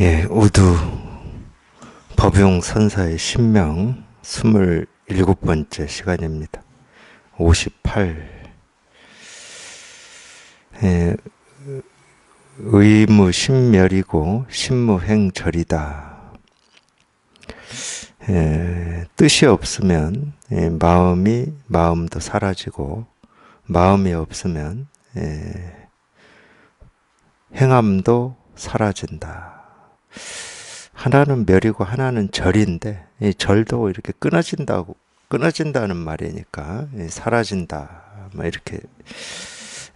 예, 우두 법용 선사의 신명 27번째 시간입니다. 58. 예, 의무 신멸이고 신무행절이다. 예, 뜻이 없으면 예, 마음이 마음도 사라지고 마음이 없으면 예, 행함도 사라진다. 하나는 멸이고 하나는 절인데 이 절도 이렇게 끊어진다고 끊어진다는 말이니까 사라진다 뭐 이렇게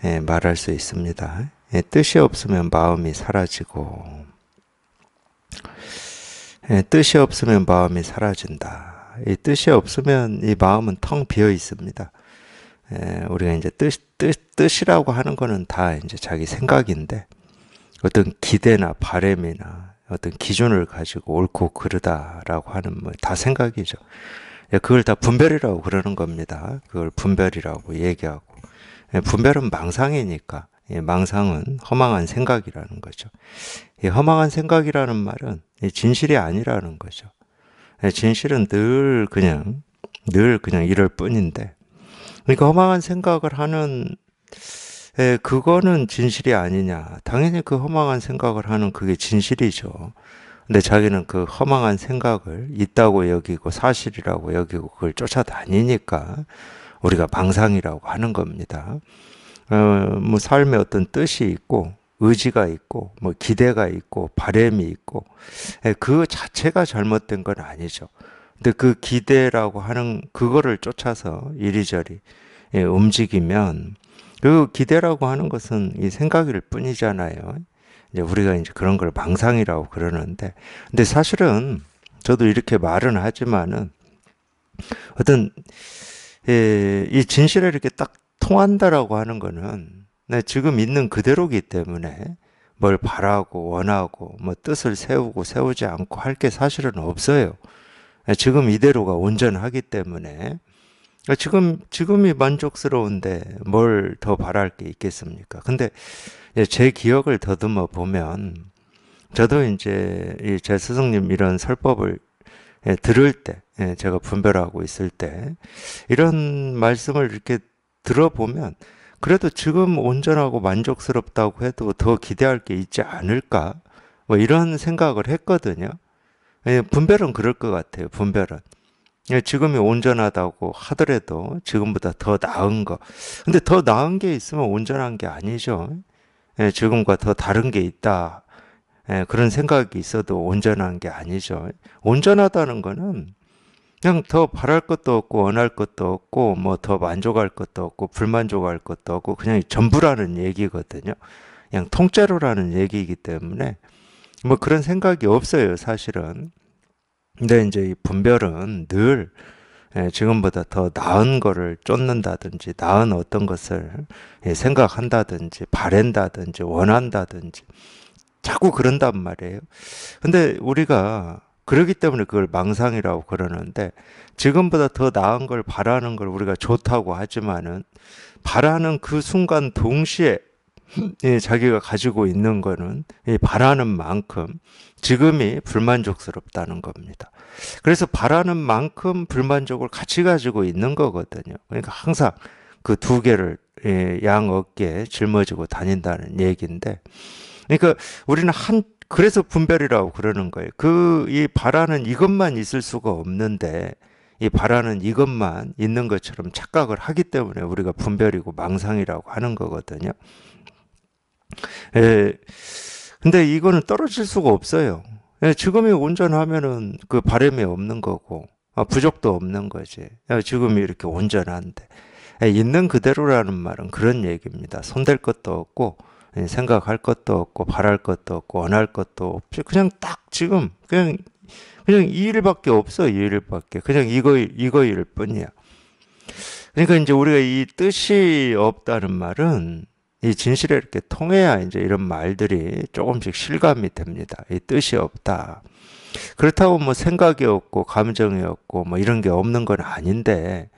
예, 말할 수 있습니다. 예, 뜻이 없으면 마음이 사라지고 예, 뜻이 없으면 마음이 사라진다. 이 뜻이 없으면 이 마음은 텅 비어 있습니다. 우리가 이제 뜻, 뜻, 뜻이라고 하는 거는 다 이제 자기 생각인데 어떤 기대나 바램이나 어떤 기준을 가지고 옳고 그르다라고 하는 뭐 다 생각이죠. 예, 그걸 다 분별이라고 그러는 겁니다. 그걸 분별이라고 얘기하고 예, 분별은 망상이니까 예, 망상은 허망한 생각이라는 거죠. 이 허망한 생각이라는 말은 진실이 아니라는 거죠. 진실은 늘 그냥 늘 그냥 이럴 뿐인데 그러니까 허망한 생각을 하는 에, 예, 그거는 진실이 아니냐. 당연히 그 허망한 생각을 하는 그게 진실이죠. 근데 자기는 그 허망한 생각을 있다고 여기고 사실이라고 여기고 그걸 쫓아다니니까 우리가 방상이라고 하는 겁니다. 어, 뭐 삶에 어떤 뜻이 있고 의지가 있고 뭐 기대가 있고 바램이 있고 에, 예, 그 자체가 잘못된 건 아니죠. 근데 그 기대라고 하는 그거를 쫓아서 이리저리 예, 움직이면 그 기대라고 하는 것은 이 생각일 뿐이잖아요. 이제 우리가 이제 그런 걸 망상이라고 그러는데, 근데 사실은 저도 이렇게 말은 하지만은 어떤 예, 이 진실에 이렇게 딱 통한다라고 하는 거는 네, 지금 있는 그대로기 때문에 뭘 바라고 원하고 뭐 뜻을 세우고 세우지 않고 할 게 사실은 없어요. 네, 지금 이대로가 온전하기 때문에 그러니까 지금 지금이 만족스러운데 뭘 더 바랄 게 있겠습니까? 근데 예, 제 기억을 더듬어 보면 저도 이제 제 스승님 이런 설법을 예, 들을 때 예, 제가 분별하고 있을 때 이런 말씀을 이렇게 들어보면 그래도 지금 온전하고 만족스럽다고 해도 더 기대할 게 있지 않을까 뭐 이런 생각을 했거든요. 분별은 그럴 것 같아요. 분별은. 예, 지금이 온전하다고 하더라도 지금보다 더 나은 거. 근데 더 나은 게 있으면 온전한 게 아니죠. 예, 지금과 더 다른 게 있다. 예, 그런 생각이 있어도 온전한 게 아니죠. 온전하다는 거는 그냥 더 바랄 것도 없고 원할 것도 없고 뭐 더 만족할 것도 없고 불만족할 것도 없고 그냥 전부라는 얘기거든요. 그냥 통째로라는 얘기이기 때문에 뭐 그런 생각이 없어요, 사실은. 근데 이제 이 분별은 늘 예, 지금보다 더 나은 거를 쫓는다든지 나은 어떤 것을 예, 생각한다든지 바랜다든지 원한다든지 자꾸 그런단 말이에요. 근데 우리가 그러기 때문에 그걸 망상이라고 그러는데 지금보다 더 나은 걸 바라는 걸 우리가 좋다고 하지만은 바라는 그 순간 동시에 예, 자기가 가지고 있는 거는 바라는 만큼 지금이 불만족스럽다는 겁니다. 그래서 바라는 만큼 불만족을 같이 가지고 있는 거거든요. 그러니까 항상 그 두 개를 예, 양 어깨에 짊어지고 다닌다는 얘기인데, 그러니까 우리는 한 그래서 분별이라고 그러는 거예요. 그 이 바라는 이것만 있을 수가 없는데 이 바라는 이것만 있는 것처럼 착각을 하기 때문에 우리가 분별이고 망상이라고 하는 거거든요. 에, 예, 근데 이거는 떨어질 수가 없어요. 예, 지금이 온전하면은 그 바람이 없는 거고 아, 부족도 없는 거지. 아, 지금이 이렇게 온전한데 예, 있는 그대로라는 말은 그런 얘기입니다. 손댈 것도 없고 예, 생각할 것도 없고 바랄 것도 없고 원할 것도 없이 그냥 딱 지금 그냥 그냥 이 일밖에 없어 이 일밖에 그냥 이거 이거일 뿐이야. 그러니까 이제 우리가 이 뜻이 없다는 말은 이진실을 이렇게 통해야 이제 이런 말들이 조금씩 실감이 됩니다. 이 뜻이 없다. 그렇다고 뭐 생각이 없고 감정이 없고 뭐 이런 게 없는 건 아닌데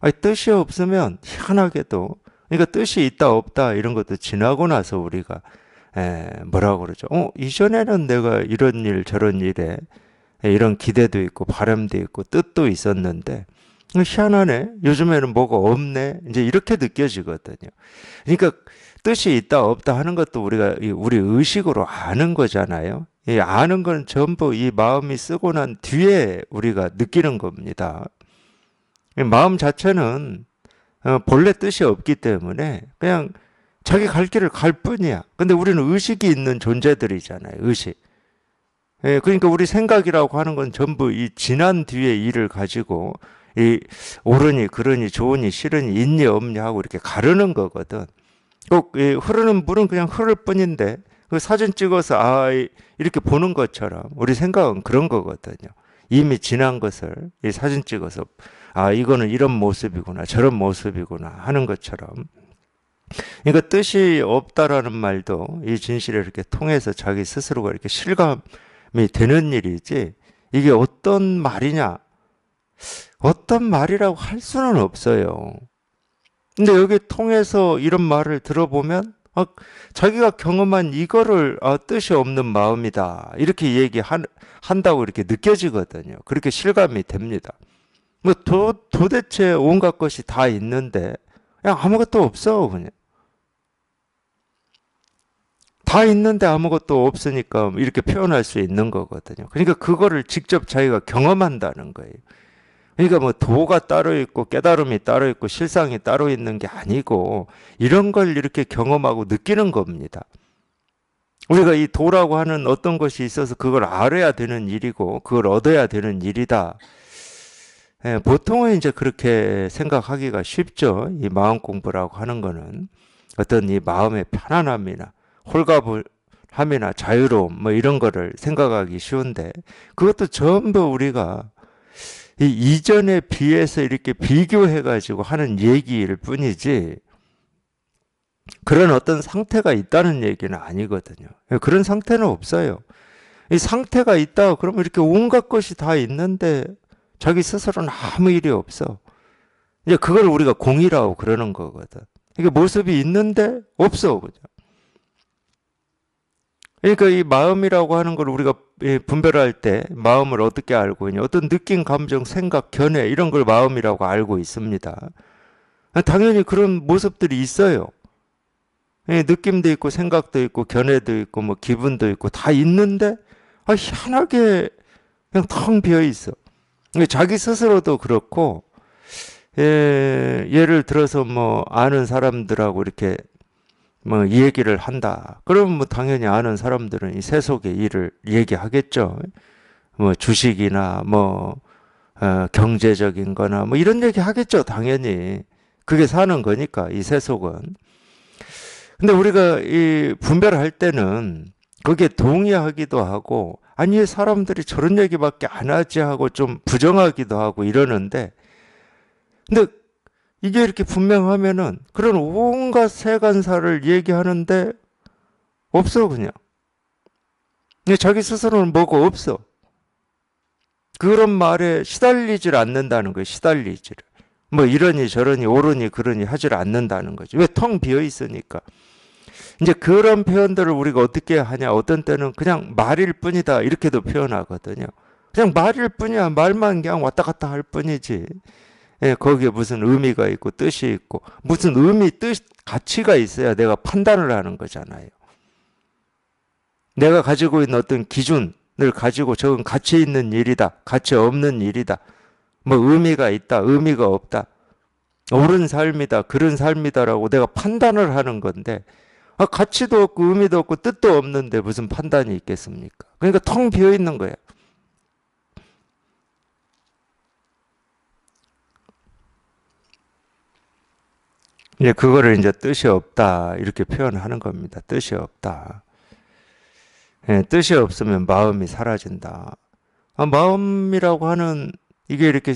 아니, 뜻이 없으면 희한하게도 그러니까 뜻이 있다 없다 이런 것도 지나고 나서 우리가 에, 예, 뭐라 그러죠? 어 이전에는 내가 이런 일 저런 일 에, 예, 이런 기대도 있고 바람도 있고 뜻도 있었는데 희한하네. 요즘에는 뭐가 없네. 이제 이렇게 느껴지거든요. 그러니까 뜻이 있다 없다 하는 것도 우리가 우리 의식으로 아는 거잖아요. 이 아는 건 전부 이 마음이 쓰고 난 뒤에 우리가 느끼는 겁니다. 마음 자체는 어, 본래 뜻이 없기 때문에 그냥 자기 갈 길을 갈 뿐이야. 근데 우리는 의식이 있는 존재들이잖아요. 의식. 예, 그러니까 우리 생각이라고 하는 건 전부 이 지난 뒤에 일을 가지고 이 옳으니 그러니 좋으니 싫으니 있니 없니 하고 이렇게 가르는 거거든. 꼭 예, 흐르는 물은 그냥 흐를 뿐인데 그 사진 찍어서 아 이렇게 보는 것처럼 우리 생각은 그런 거거든요. 이미 지난 것을 이 사진 찍어서 아 이거는 이런 모습이구나 저런 모습이구나 하는 것처럼 그러니까 뜻이 없다라는 말도 이 진실을 이렇게 통해서 자기 스스로가 이렇게 실감이 되는 일이지 이게 어떤 말이냐 어떤 말이라고 할 수는 없어요. 근데 여기 통해서 이런 말을 들어보면 아, 자기가 경험한 이거를 아, 뜻이 없는 마음이다 이렇게 얘기한다고 이렇게 느껴지거든요. 그렇게 실감이 됩니다. 뭐 도, 도대체 온갖 것이 다 있는데 그냥 아무것도 없어 그냥 다 있는데 아무것도 없으니까 이렇게 표현할 수 있는 거거든요. 그러니까 그거를 직접 자기가 경험한다는 거예요. 그러니까 뭐 도가 따로 있고 깨달음이 따로 있고 실상이 따로 있는 게 아니고 이런 걸 이렇게 경험하고 느끼는 겁니다. 우리가 이 도라고 하는 어떤 것이 있어서 그걸 알아야 되는 일이고 그걸 얻어야 되는 일이다. 예, 보통은 이제 그렇게 생각하기가 쉽죠. 이 마음 공부라고 하는 거는 어떤 이 마음의 편안함이나 홀가분함이나 자유로움 뭐 이런 거를 생각하기 쉬운데 그것도 전부 우리가 이전에 비해서 이렇게 비교해가지고 하는 얘기일 뿐이지, 그런 어떤 상태가 있다는 얘기는 아니거든요. 그런 상태는 없어요. 이 상태가 있다 그러면 이렇게 온갖 것이 다 있는데 자기 스스로는 아무 일이 없어. 이제 그걸 우리가 공이라고 그러는 거거든. 이게 모습이 있는데 없어. 그죠? 그러니까 이 마음이라고 하는 걸 우리가 예, 분별할 때 마음을 어떻게 알고 있냐? 어떤 느낌, 감정, 생각, 견해 이런 걸 마음이라고 알고 있습니다. 당연히 그런 모습들이 있어요. 예, 느낌도 있고 생각도 있고 견해도 있고 뭐 기분도 있고 다 있는데 아, 희한하게 그냥 텅 비어 있어. 자기 스스로도 그렇고 예, 예를 들어서 뭐 아는 사람들하고 이렇게 뭐이 얘기를 한다. 그러면 뭐 당연히 아는 사람들은 이 세속의 일을 얘기하겠죠. 뭐 주식이나 뭐 어, 경제적인 거나 뭐 이런 얘기 하겠죠. 당연히. 그게 사는 거니까 이 세속은. 근데 우리가 이 분별할 때는 그게 동의하기도 하고 아니 사람들이 저런 얘기밖에 안 하지 하고 좀 부정하기도 하고 이러는데 근데 이게 이렇게 분명하면은 그런 온갖 세간사를 얘기하는데 없어 그냥. 자기 스스로는 뭐가 없어. 그런 말에 시달리질 않는다는 거예요. 시달리지를. 뭐 이러니 저러니 오르니 그러니 하질 않는다는 거죠왜 텅 비어 있으니까. 이제 그런 표현들을 우리가 어떻게 하냐. 어떤 때는 그냥 말일 뿐이다. 이렇게도 표현하거든요. 그냥 말일 뿐이야. 말만 그냥 왔다 갔다 할 뿐이지. 예, 거기에 무슨 의미가 있고 뜻이 있고 무슨 의미, 뜻, 가치가 있어야 내가 판단을 하는 거잖아요. 내가 가지고 있는 어떤 기준을 가지고 저건 가치 있는 일이다, 가치 없는 일이다, 뭐 의미가 있다, 의미가 없다, 옳은 삶이다, 그런 삶이다라고 내가 판단을 하는 건데 아, 가치도 없고 의미도 없고 뜻도 없는데 무슨 판단이 있겠습니까? 그러니까 텅 비어 있는 거예요. 이제 예, 그거를 이제 뜻이 없다 이렇게 표현하는 겁니다. 뜻이 없다. 예, 뜻이 없으면 마음이 사라진다. 아, 마음이라고 하는 이게 이렇게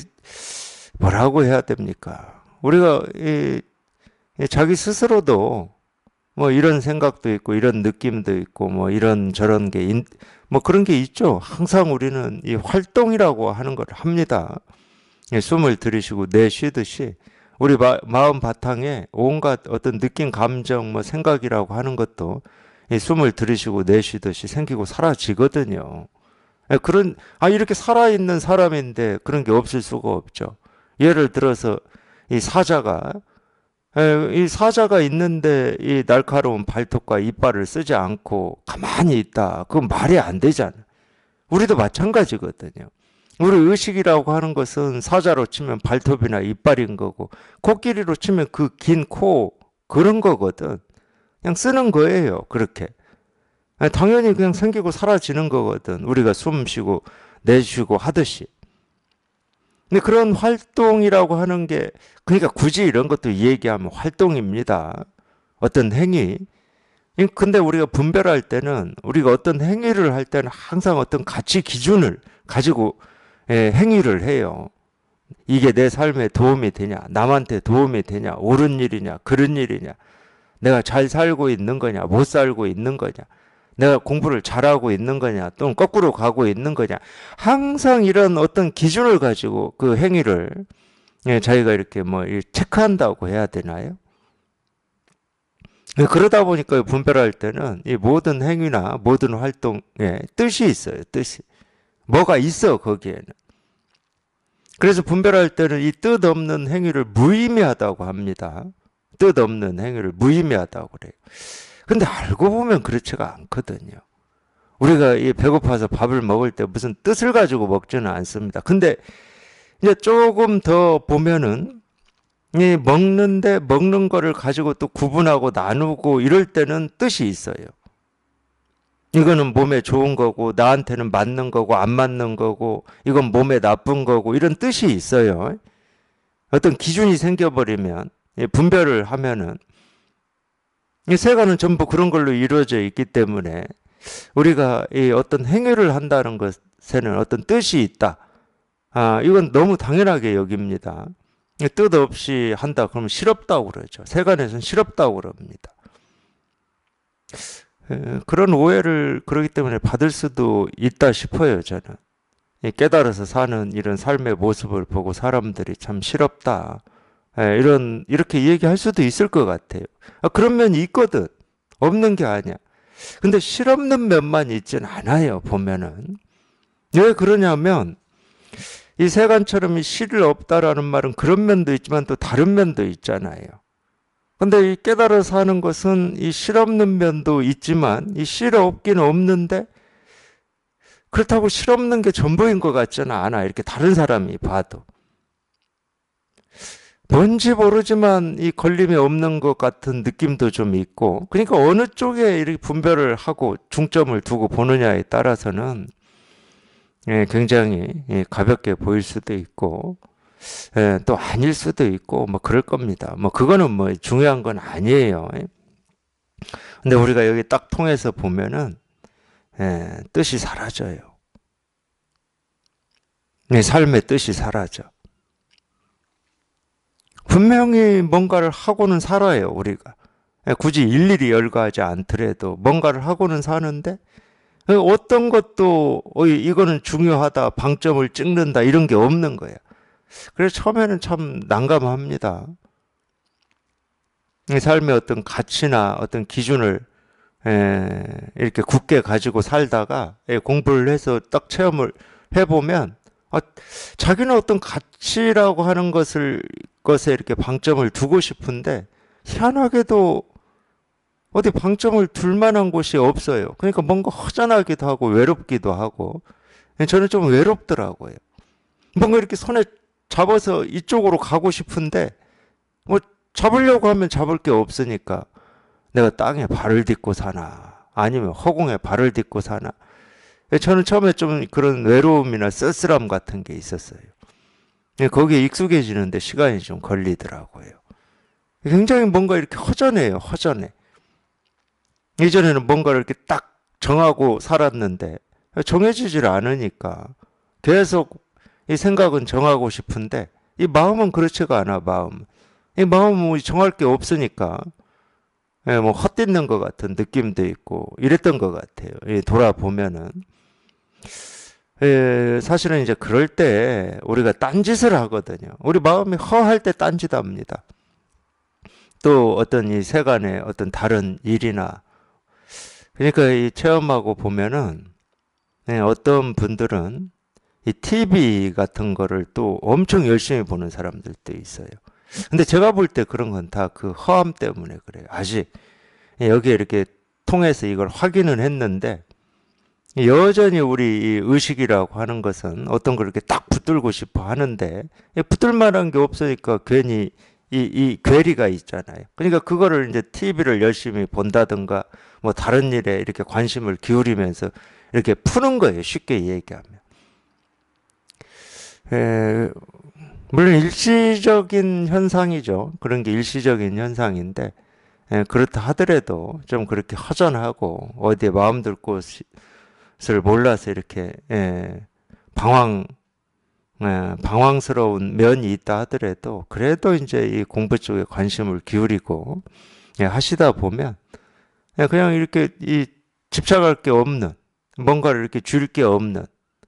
뭐라고 해야 됩니까? 우리가 이, 이 자기 스스로도 뭐 이런 생각도 있고 이런 느낌도 있고 뭐 이런 저런 게 뭐 그런 게 있죠. 항상 우리는 이 활동이라고 하는 걸 합니다. 예, 숨을 들이쉬고 내쉬듯이 우리 마, 마음 바탕에 온갖 어떤 느낀 감정, 뭐 생각이라고 하는 것도 이 숨을 들이쉬고 내쉬듯이 생기고 사라지거든요. 예, 그런 아 이렇게 살아 있는 사람인데 그런 게 없을 수가 없죠. 예를 들어서 이 사자가 예, 이 사자가 있는데 이 날카로운 발톱과 이빨을 쓰지 않고 가만히 있다. 그건 말이 안 되잖아. 우리도 마찬가지거든요. 우리 의식이라고 하는 것은 사자로 치면 발톱이나 이빨인 거고 코끼리로 치면 그 긴 코 그런 거거든. 그냥 쓰는 거예요. 그렇게. 당연히 그냥 생기고 사라지는 거거든. 우리가 숨 쉬고 내쉬고 하듯이. 근데 그런 활동이라고 하는 게 그러니까 굳이 이런 것도 얘기하면 활동입니다. 어떤 행위. 근데 우리가 분별할 때는 우리가 어떤 행위를 할 때는 항상 어떤 가치 기준을 가지고 예, 행위를 해요. 이게 내 삶에 도움이 되냐? 남한테 도움이 되냐? 옳은 일이냐? 그런 일이냐? 내가 잘 살고 있는 거냐? 못 살고 있는 거냐? 내가 공부를 잘하고 있는 거냐? 또는 거꾸로 가고 있는 거냐? 항상 이런 어떤 기준을 가지고 그 행위를 예, 자기가 이렇게 뭐 체크한다고 해야 되나요? 네, 그러다 보니까 분별할 때는 이 모든 행위나 모든 활동에 예, 뜻이 있어요. 뜻이. 뭐가 있어 거기에는. 그래서 분별할 때는 이 뜻없는 행위를 무의미하다고 합니다. 뜻없는 행위를 무의미하다고 그래요. 근데 알고 보면 그렇지가 않거든요. 우리가 이 배고파서 밥을 먹을 때 무슨 뜻을 가지고 먹지는 않습니다. 근데 이제 조금 더 보면은 이 먹는데 먹는 거를 가지고 또 구분하고 나누고 이럴 때는 뜻이 있어요. 이거는 몸에 좋은 거고 나한테는 맞는 거고 안 맞는 거고 이건 몸에 나쁜 거고 이런 뜻이 있어요. 어떤 기준이 생겨버리면 예, 분별을 하면은 이세간은 전부 그런 걸로 이루어져 있기 때문에 우리가 이 어떤 행위를 한다는 것에는 어떤 뜻이 있다. 아 이건 너무 당연하게 여깁니다. 뜻 없이 한다 그러면 실었다고 그러죠. 세간에서는 실었다고 그럽니다. 예, 그런 오해를 그러기 때문에 받을 수도 있다 싶어요, 저는. 깨달아서 사는 이런 삶의 모습을 보고 사람들이 참 싫었다. 예, 이런, 이렇게 얘기할 수도 있을 것 같아요. 아, 그런 면이 있거든. 없는 게 아니야. 근데 실없는 면만 있진 않아요, 보면은. 왜 그러냐면, 이 세간처럼 이 실을 없다라는 말은 그런 면도 있지만 또 다른 면도 있잖아요. 근데 이 깨달아 사는 것은 이 실없는 면도 있지만 이 실없기는 없는데 그렇다고 실없는 게 전부인 것 같지는 않아. 이렇게 다른 사람이 봐도. 뭔지 모르지만 이 걸림이 없는 것 같은 느낌도 좀 있고, 그러니까 어느 쪽에 이렇게 분별을 하고 중점을 두고 보느냐에 따라서는 예, 굉장히 예, 가볍게 보일 수도 있고, 예, 또 아닐 수도 있고 뭐 그럴 겁니다. 뭐 그거는 뭐 중요한 건 아니에요. 예. 근데 우리가 여기 딱 통해서 보면은 예, 뜻이 사라져요. 예, 삶의 뜻이 사라져. 분명히 뭔가를 하고는 살아요, 우리가. 예, 굳이 일일이 열거하지 않더라도 뭔가를 하고는 사는데 예, 어떤 것도 이거는 중요하다, 방점을 찍는다 이런 게 없는 거예 그래서 처음에는 참 난감합니다. 삶의 어떤 가치나 어떤 기준을 에, 예, 이렇게 굳게 가지고 살다가 에, 예, 공부를 해서 딱 체험을 해보면 아, 자기는 어떤 가치라고 하는 것을 것에 이렇게 방점을 두고 싶은데 희한하게도 어디 방점을 둘 만한 곳이 없어요. 그러니까 뭔가 허전하기도 하고 외롭기도 하고 예, 저는 좀 외롭더라고요. 뭔가 이렇게 손에 잡아서 이쪽으로 가고 싶은데 뭐 잡으려고 하면 잡을 게 없으니까 내가 땅에 발을 딛고 사나 아니면 허공에 발을 딛고 사나 저는 처음에 좀 그런 외로움이나 쓸쓸함 같은 게 있었어요. 예, 거기에 익숙해지는데 시간이 좀 걸리더라고요. 굉장히 뭔가 이렇게 허전해요. 허전해. 예전에는 뭔가 를 이렇게 딱 정하고 살았는데 정해지질 않으니까 계속 이 생각은 정하고 싶은데 이 마음은 그렇지가 않아 마음. 이 마음은 뭐 정할 게 없으니까 예, 뭐 헛되는 것 같은 느낌도 있고 이랬던 것 같아요. 예, 돌아보면은 예, 사실은 이제 그럴 때 우리가 딴짓을 하거든요. 우리 마음이 허할 때 딴짓합니다. 또 어떤 이 세간의 어떤 다른 일이나 그러니까 이 체험하고 보면은 예, 어떤 분들은 이 TV 같은 거를 또 엄청 열심히 보는 사람들도 있어요. 근데 제가 볼 때 그런 건 다 그 허함 때문에 그래요. 아직 여기에 이렇게 통해서 이걸 확인은 했는데 여전히 우리 의식이라고 하는 것은 어떤 걸 이렇게 딱 붙들고 싶어 하는데 붙들 만한 게 없으니까 괜히 이, 이 괴리가 있잖아요. 그러니까 그거를 이제 TV를 열심히 본다든가 뭐 다른 일에 이렇게 관심을 기울이면서 이렇게 푸는 거예요. 쉽게 얘기하면. 에, 예, 물론 일시적인 현상이죠. 그런 게 일시적인 현상인데 에, 예, 그렇다 하더라도 좀 그렇게 허전하고 어디에 마음 들 곳을 몰라서 이렇게 에, 예, 방황 예, 방황스러운 면이 있다 하더라도 그래도 이제 이 공부 쪽에 관심을 기울이고 예, 하시다 보면 예, 그냥 이렇게 이 집착할 게 없는 뭔가를 이렇게 줄 게 없는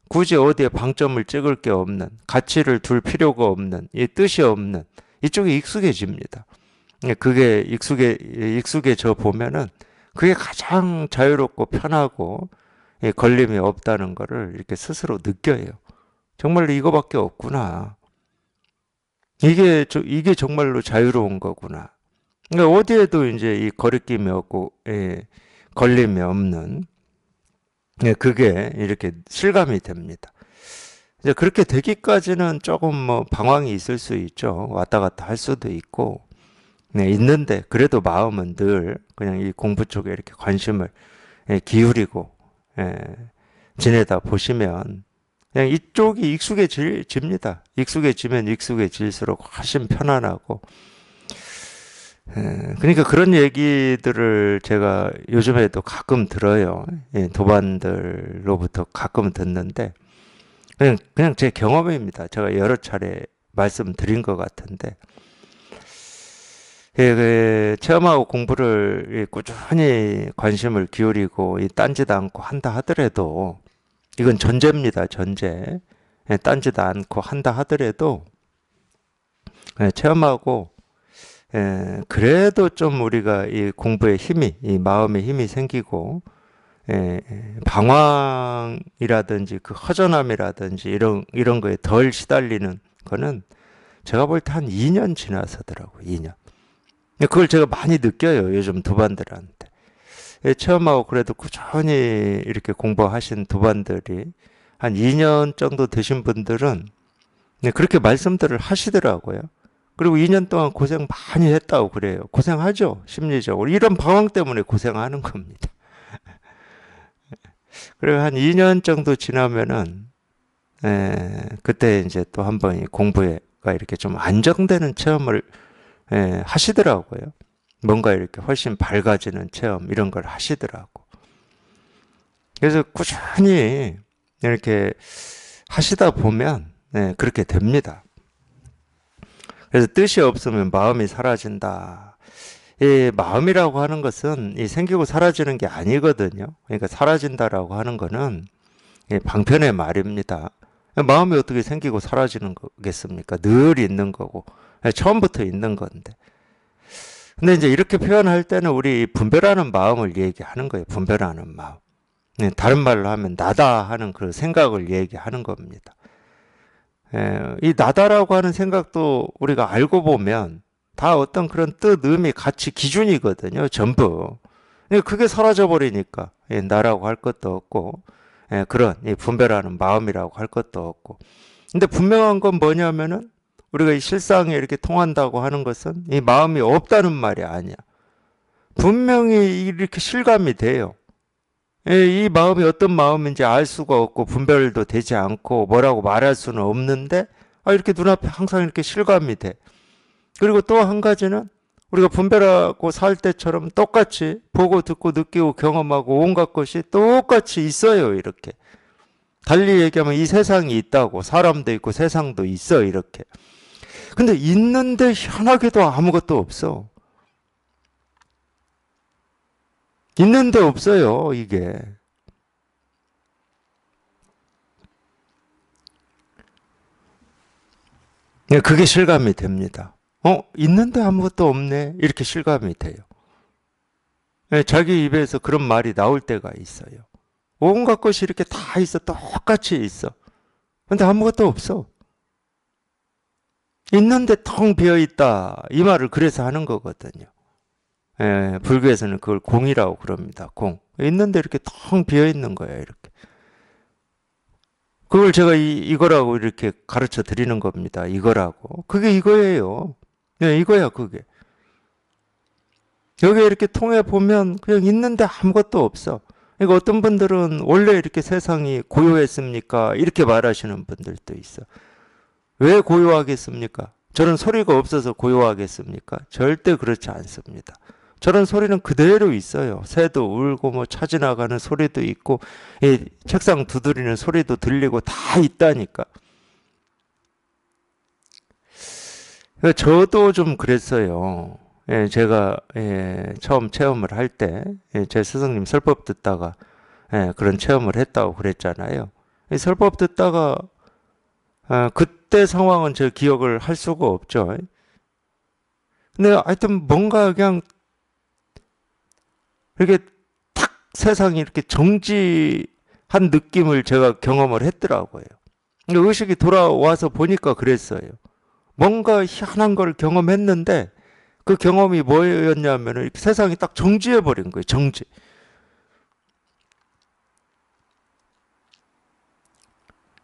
굳이 어디에 방점을 찍을 게 없는 가치를 둘 필요가 없는 이 뜻이 없는 이쪽이 익숙해집니다. 예, 그게 익숙해 익숙해져 보면은 그게 가장 자유롭고 편하고 예, 걸림이 없다는 것을 이렇게 스스로 느껴요. 정말로 이거밖에 없구나. 이게 이게 정말로 자유로운 거구나. 그러니까 어디에도 이제 이 거리낌이 없고 예, 걸림이 없는 예, 그게 이렇게 실감이 됩니다. 이제 그렇게 되기까지는 조금 뭐 방황이 있을 수 있죠. 왔다 갔다 할 수도 있고, 네, 있는데 그래도 마음은 늘 그냥 이 공부 쪽에 이렇게 관심을 예, 기울이고 예, 지내다 보시면 그냥 이쪽이 익숙해집니다. 익숙해지면 익숙해질수록 훨씬 편안하고 예, 그러니까 그런 얘기들을 제가 요즘에도 가끔 들어요. 예, 도반들로부터 가끔 듣는데 그냥 그냥 제 경험입니다. 제가 여러 차례 말씀드린 것 같은데 예, 그 체험하고 공부를 꾸준히 관심을 기울이고 딴지 않고 한다 하더라도 이건 전제입니다. 전제 예, 딴지 않고 한다 하더라도 예, 체험하고 에, 예, 그래도 좀 우리가 이 공부의 힘이, 이 마음의 힘이 생기고, 에, 예, 방황이라든지 그 허전함이라든지 이런, 이런 거에 덜 시달리는 거는 제가 볼 때 한 2년 지나서더라고요, 2년. 그걸 제가 많이 느껴요, 요즘 두반들한테. 예, 체험하고 그래도 꾸준히 이렇게 공부하신 두반들이 한 2년 정도 되신 분들은 네, 그렇게 말씀들을 하시더라고요. 그리고 2년 동안 고생 많이 했다고 그래요. 고생하죠. 심리적으로. 이런 방황 때문에 고생하는 겁니다. 그리고 한 2년 정도 지나면은, 에, 예, 그때 이제 또 한 번 공부가 이렇게 좀 안정되는 체험을 에, 예, 하시더라고요. 뭔가 이렇게 훨씬 밝아지는 체험, 이런 걸 하시더라고. 그래서 꾸준히 이렇게 하시다 보면, 에, 예, 그렇게 됩니다. 그래서 뜻이 없으면 마음이 사라진다. 이 마음이라고 하는 것은 이 생기고 사라지는 게 아니거든요. 그러니까 사라진다라고 하는 거는 방편의 말입니다. 마음이 어떻게 생기고 사라지는 거겠습니까? 늘 있는 거고 예, 처음부터 있는 건데. 근데 이제 이렇게 표현할 때는 우리 분별하는 마음을 얘기하는 거예요. 분별하는 마음. 예, 다른 말로 하면 나다 하는 그 생각을 얘기하는 겁니다. 예, 이 나다라고 하는 생각도 우리가 알고 보면 다 어떤 그런 뜻, 의미, 가치, 기준이거든요. 전부. 그게 사라져버리니까 예, 나라고 할 것도 없고 예, 그런 분별하는 마음이라고 할 것도 없고 근데 분명한 건 뭐냐면은 우리가 이 실상에 이렇게 통한다고 하는 것은 이 마음이 없다는 말이 아니야 분명히 이렇게 실감이 돼요 예, 이 마음이 어떤 마음인지 알 수가 없고 분별도 되지 않고 뭐라고 말할 수는 없는데 아 이렇게 눈앞에 항상 이렇게 실감이 돼. 그리고 또 한 가지는 우리가 분별하고 살 때처럼 똑같이 보고 듣고 느끼고 경험하고 온갖 것이 똑같이 있어요 이렇게. 달리 얘기하면 이 세상이 있다고 사람도 있고 세상도 있어 이렇게. 근데 있는데 현하게도 아무것도 없어. 있는데 없어요, 이게. 예, 그게 실감이 됩니다. 어, 있는데 아무것도 없네. 이렇게 실감이 돼요. 예, 자기 입에서 그런 말이 나올 때가 있어요. 온갖 것이 이렇게 다 있어. 똑같이 있어. 근데 아무것도 없어. 있는데 텅 비어 있다. 이 말을 그래서 하는 거거든요. 예, 불교에서는 그걸 공이라고 그럽니다. 공. 있는데 이렇게 텅 비어 있는 거예요, 이렇게. 그걸 제가 이, 이거라고 이렇게 가르쳐 드리는 겁니다. 이거라고. 그게 이거예요. 예, 이거야, 그게. 여기 이렇게 통해 보면 그냥 있는데 아무것도 없어. 그러니까 어떤 분들은 원래 이렇게 세상이 고요했습니까? 이렇게 말하시는 분들도 있어. 왜 고요하겠습니까? 저는 소리가 없어서 고요하겠습니까? 절대 그렇지 않습니다. 저런 소리는 그대로 있어요. 새도 울고 뭐찾 지나가는 소리도 있고 예, 책상 두드리는 소리도 들리고 다 있다니까. 예, 저도 좀 그랬어요. 예, 제가 예, 처음 체험을 할때제 예, 스승님 설법 듣다가 예, 그런 체험을 했다고 그랬잖아요. 설법 듣다가 아, 그때 상황은 제 기억을 할 수가 없죠. 근데 하여튼 뭔가 그냥 이렇게 탁 세상이 이렇게 정지한 느낌을 제가 경험을 했더라고요. 의식이 돌아와서 보니까 그랬어요. 뭔가 희한한 걸 경험했는데 그 경험이 뭐였냐면 세상이 딱 정지해버린 거예요. 정지.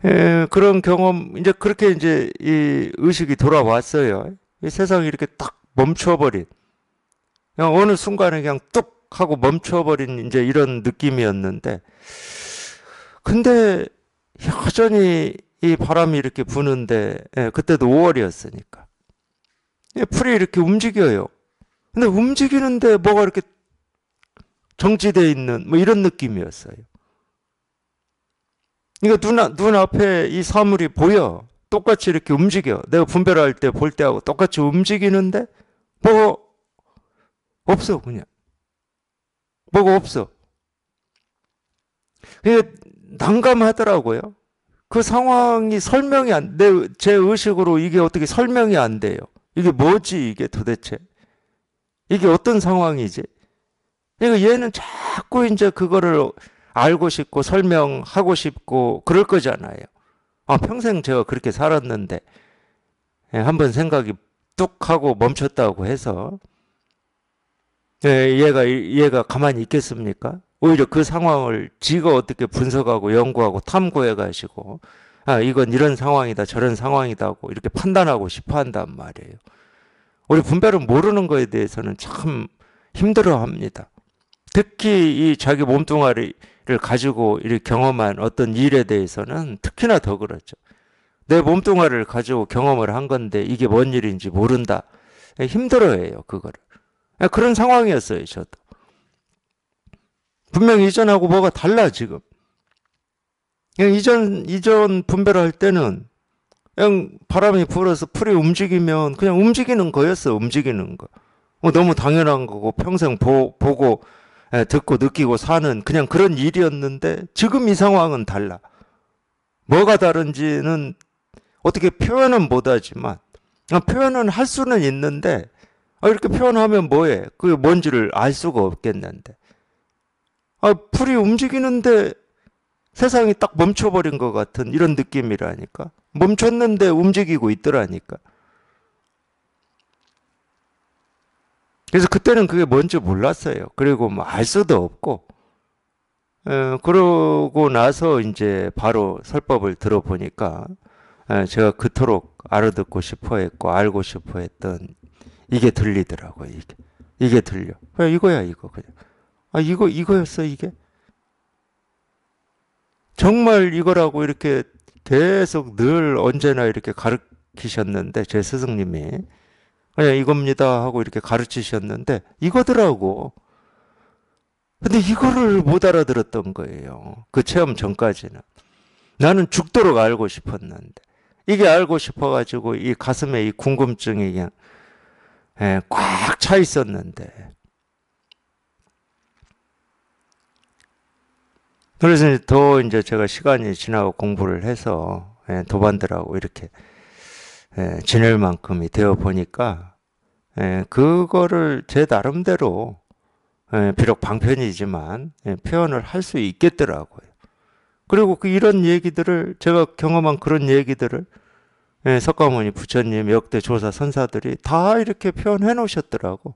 예, 그런 경험 이제 그렇게 이제 이 의식이 돌아왔어요. 이 세상이 이렇게 딱 멈춰버린. 그냥 어느 순간에 그냥 뚝 하고 멈춰버린 이제 이런 느낌이었는데, 근데 여전히 이 바람이 이렇게 부는데, 예, 그때도 5월이었으니까. 예, 풀이 이렇게 움직여요. 근데 움직이는데 뭐가 이렇게 정지되어 있는, 뭐 이런 느낌이었어요. 그 그러니까 이거 눈, 눈앞에 이 사물이 보여. 똑같이 이렇게 움직여. 내가 분별할 때 볼 때하고 똑같이 움직이는데, 뭐, 없어, 그냥. 뭐가 없어. 그게 난감하더라고요. 그 상황이 설명이 안, 내, 제 의식으로 이게 어떻게 설명이 안 돼요. 이게 뭐지, 이게 도대체. 이게 어떤 상황이지? 그러니까 얘는 자꾸 이제 그거를 알고 싶고 설명하고 싶고 그럴 거잖아요. 아, 평생 제가 그렇게 살았는데. 예, 한번 생각이 뚝 하고 멈췄다고 해서 얘가 예, 얘가 가만히 있겠습니까? 오히려 그 상황을 지가 어떻게 분석하고 연구하고 탐구해 가지고아 이건 이런 상황이다 저런 상황이다고 이렇게 판단하고 싶어 한단 말이에요. 우리 분별은 모르는 거에 대해서는 참 힘들어합니다. 특히 이 자기 몸뚱아리를 가지고 이 경험한 어떤 일에 대해서는 특히나 더 그렇죠. 내 몸뚱아리를 가지고 경험을 한 건데 이게 뭔 일인지 모른다. 예, 힘들어해요 그거를. 예, 그런 상황이었어요, 저도. 분명히 이전하고 뭐가 달라, 지금. 그냥 이전, 이전 분배를 할 때는 그냥 바람이 불어서 풀이 움직이면 그냥 움직이는 거였어, 움직이는 거. 뭐 너무 당연한 거고 평생 보, 보고 예, 듣고 느끼고 사는 그냥 그런 일이었는데 지금 이 상황은 달라. 뭐가 다른지는 어떻게 표현은 못하지만 표현은 할 수는 있는데 아, 이렇게 표현하면 뭐해? 그게 뭔지를 알 수가 없겠는데. 아, 풀이 움직이는데 세상이 딱 멈춰버린 것 같은 이런 느낌이라니까. 멈췄는데 움직이고 있더라니까. 그래서 그때는 그게 뭔지 몰랐어요. 그리고 뭐 알 수도 없고. 에, 어, 그러고 나서 이제 바로 설법을 들어보니까 에, 어, 제가 그토록 알아듣고 싶어 했고 알고 싶어 했던 이게 들리더라고요. 이게 이게 들려. 그냥 이거야 이거 그냥. 아 이거 이거였어 이게. 정말 이거라고 이렇게 계속 늘 언제나 이렇게 가르치셨는데 제 스승님이 그냥 이겁니다 하고 이렇게 가르치셨는데 이거더라고. 근데 이거를 못 알아들었던 거예요. 그 체험 전까지는. 나는 죽도록 알고 싶었는데. 이게 알고 싶어가지고 이 가슴에 이 궁금증이 그냥 예, 꽉차 있었는데. 그래서 더 이제 제가 시간이 지나고 공부를 해서 예, 도반들하고 이렇게 예, 지낼 만큼이 되어 보니까 그거를 제 나름대로 비록 방편이지만 표현을 할 수 있겠더라고요. 그리고 그 이런 얘기들을 제가 경험한 그런 얘기들을 예, 석가모니 부처님 역대 조사 선사들이 다 이렇게 표현해 놓으셨더라고.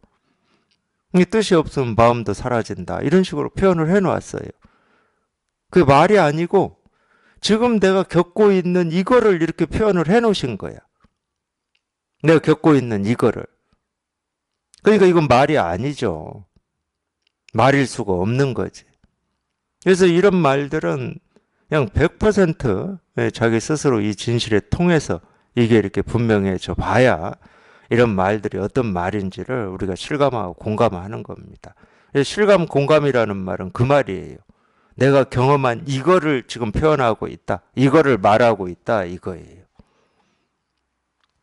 이 뜻이 없으면 마음도 사라진다. 이런 식으로 표현을 해 놓았어요. 그 말이 아니고 지금 내가 겪고 있는 이거를 이렇게 표현을 해 놓으신 거야. 내가 겪고 있는 이거를. 그러니까 이건 말이 아니죠. 말일 수가 없는 거지. 그래서 이런 말들은 그냥 100% 예, 자기 스스로 이 진실에 통해서 이게 이렇게 분명해져 봐야 이런 말들이 어떤 말인지를 우리가 실감하고 공감하는 겁니다. 실감 공감이라는 말은 그 말이에요. 내가 경험한 이거를 지금 표현하고 있다. 이거를 말하고 있다. 이거예요.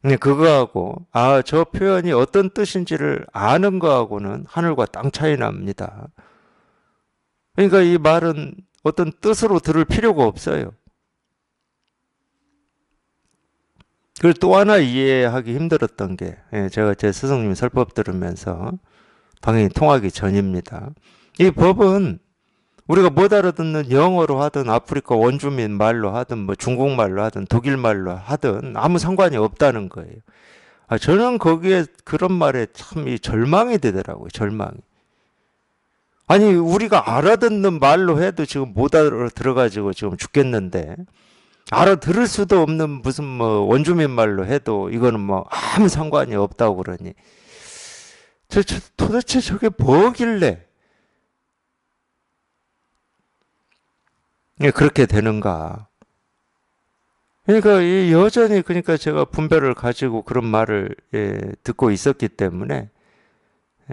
근데 그거하고 아저 표현이 어떤 뜻인지를 아는 거하고는 하늘과 땅 차이 납니다. 그러니까 이 말은 어떤 뜻으로 들을 필요가 없어요. 그걸 또 하나 이해하기 힘들었던 게 예, 제가 제 스승님 설법 들으면서 당연히 통하기 전입니다. 이 법은 우리가 못 알아듣는 영어로 하든 아프리카 원주민 말로 하든 뭐 중국말로 하든 독일말로 하든 아무 상관이 없다는 거예요. 아, 저는 거기에 그런 말에 참 이 절망이 되더라고요. 절망이. 아니 우리가 알아듣는 말로 해도 지금 못 알아 들어가지고 지금 죽겠는데 아. 알아들을 수도 없는 무슨 뭐 원주민 말로 해도 이거는 뭐 아무 상관이 없다고 그러니 저, 저 도대체 저게 뭐길래 예, 그렇게 되는가? 그러니까 여전히 그러니까 제가 분별을 가지고 그런 말을 예, 듣고 있었기 때문에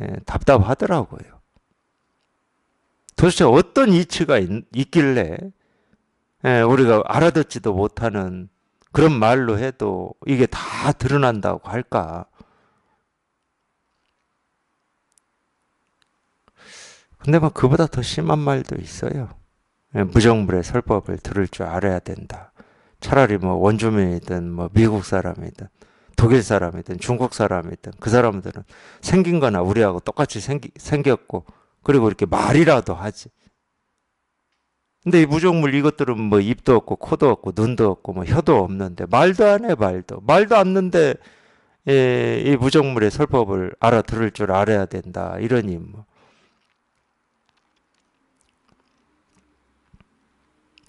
예, 답답하더라고요. 도대체 어떤 이치가 있, 길래 예, 우리가 알아듣지도 못하는 그런 말로 해도 이게 다 드러난다고 할까? 근데 막 뭐 그보다 더 심한 말도 있어요. 예, 부정물의 설법을 들을 줄 알아야 된다. 차라리 뭐 원주민이든 뭐 미국 사람이든 독일 사람이든 중국 사람이든 그 사람들은 생긴 거나 우리하고 똑같이 생기, 생겼고 그리고 이렇게 말이라도 하지. 근데 이 무적물 이것들은 뭐 입도 없고 코도 없고 눈도 없고 뭐 혀도 없는데 말도 안 해 말도 말도 없는데 예, 이 무적물의 설법을 알아들을 줄 알아야 된다 이러니 뭐.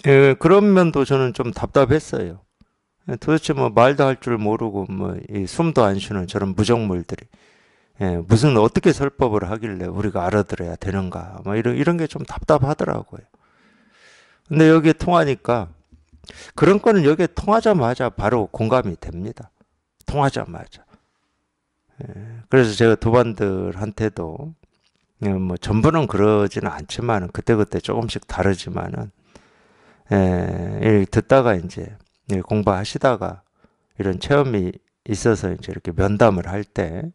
예, 그런 면도 저는 좀 답답했어요. 예, 도대체 뭐 말도 할 줄 모르고 뭐 숨도 안 쉬는 저런 무적물들이 예, 무슨 어떻게 설법을 하길래 우리가 알아들어야 되는가 뭐 이런 이런 게 좀 답답하더라고요. 근데 여기에 통하니까 그런 거는 여기에 통하자마자 바로 공감이 됩니다. 통하자마자. 예, 그래서 제가 도반들한테도 예, 뭐 전부는 그러지는 않지만 그때그때 조금씩 다르지만은 예, 듣다가 이제 공부하시다가 이런 체험이 있어서 이제 이렇게 면담을 할 때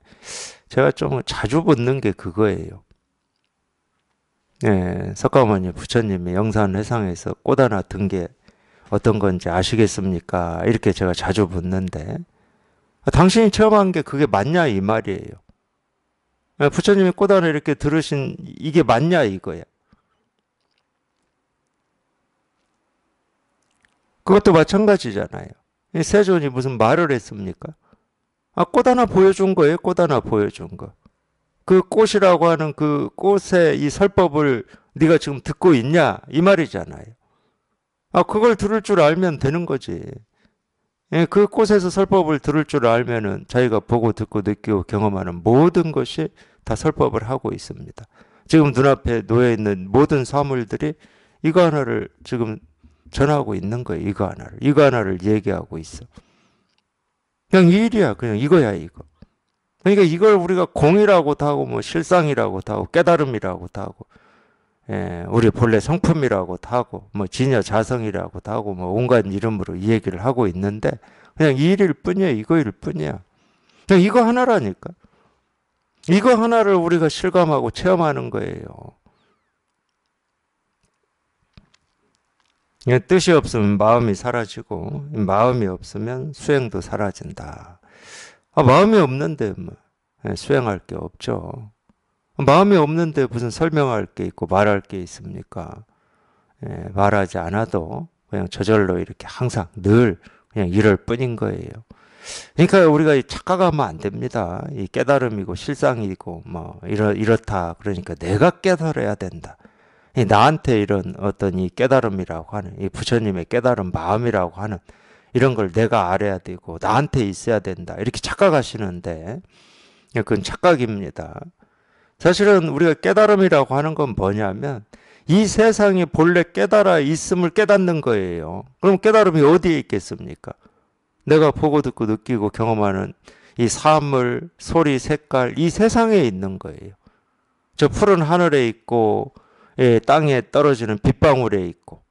제가 좀 자주 묻는 게 그거예요. 예, 석가모니 부처님이 영산회상에서 꽃 하나 든 게 어떤 건지 아시겠습니까? 이렇게 제가 자주 묻는데 아, 당신이 체험한 게 그게 맞냐 이 말이에요. 예, 부처님이 꽃 하나 이렇게 들으신 이게 맞냐 이거야. 그것도 마찬가지잖아요. 세존이 무슨 말을 했습니까? 아, 꽃 하나 보여준 거예요. 꽃 하나 보여준 거. 그 꽃이라고 하는 그 꽃의 이 설법을 네가 지금 듣고 있냐 이 말이잖아요. 아 그걸 들을 줄 알면 되는 거지. 예, 그 꽃에서 설법을 들을 줄 알면은 자기가 보고 듣고 느끼고 경험하는 모든 것이 다 설법을 하고 있습니다. 지금 눈앞에 놓여 있는 모든 사물들이 이거 하나를 지금 전하고 있는 거예요. 이거 하나를 이거 하나를 얘기하고 있어. 그냥 이 일이야. 그냥 이거야 이거. 그러니까 이걸 우리가 공이라고도 하고 뭐 실상이라고도 하고 깨달음이라고도 하고 예, 우리 본래 성품이라고도 하고 뭐 진여 자성이라고도 하고 뭐 온갖 이름으로 이 얘기를 하고 있는데 그냥 이 일일 뿐이야 이거일 뿐이야 그냥 이거 하나라니까 이거 하나를 우리가 실감하고 체험하는 거예요 뜻이 없으면 마음이 사라지고 마음이 없으면 수행도 사라진다 아, 마음이 없는데 뭐, 예, 수행할 게 없죠. 마음이 없는데 무슨 설명할 게 있고 말할 게 있습니까? 예, 말하지 않아도 그냥 저절로 이렇게 항상 늘 그냥 이럴 뿐인 거예요. 그러니까 우리가 착각하면 안 됩니다. 이 깨달음이고 실상이고 뭐 이렇, 이렇다 그러니까 내가 깨달아야 된다. 나한테 이런 어떤 이 깨달음이라고 하는 이 부처님의 깨달음 마음이라고 하는 이런 걸 내가 알아야 되고 나한테 있어야 된다 이렇게 착각하시는데 그건 착각입니다. 사실은 우리가 깨달음이라고 하는 건 뭐냐면 이 세상이 본래 깨달아 있음을 깨닫는 거예요. 그럼 깨달음이 어디에 있겠습니까? 내가 보고 듣고 느끼고 경험하는 이 사물, 소리, 색깔 이 세상에 있는 거예요. 저 푸른 하늘에 있고 예, 땅에 떨어지는 빗방울에 있고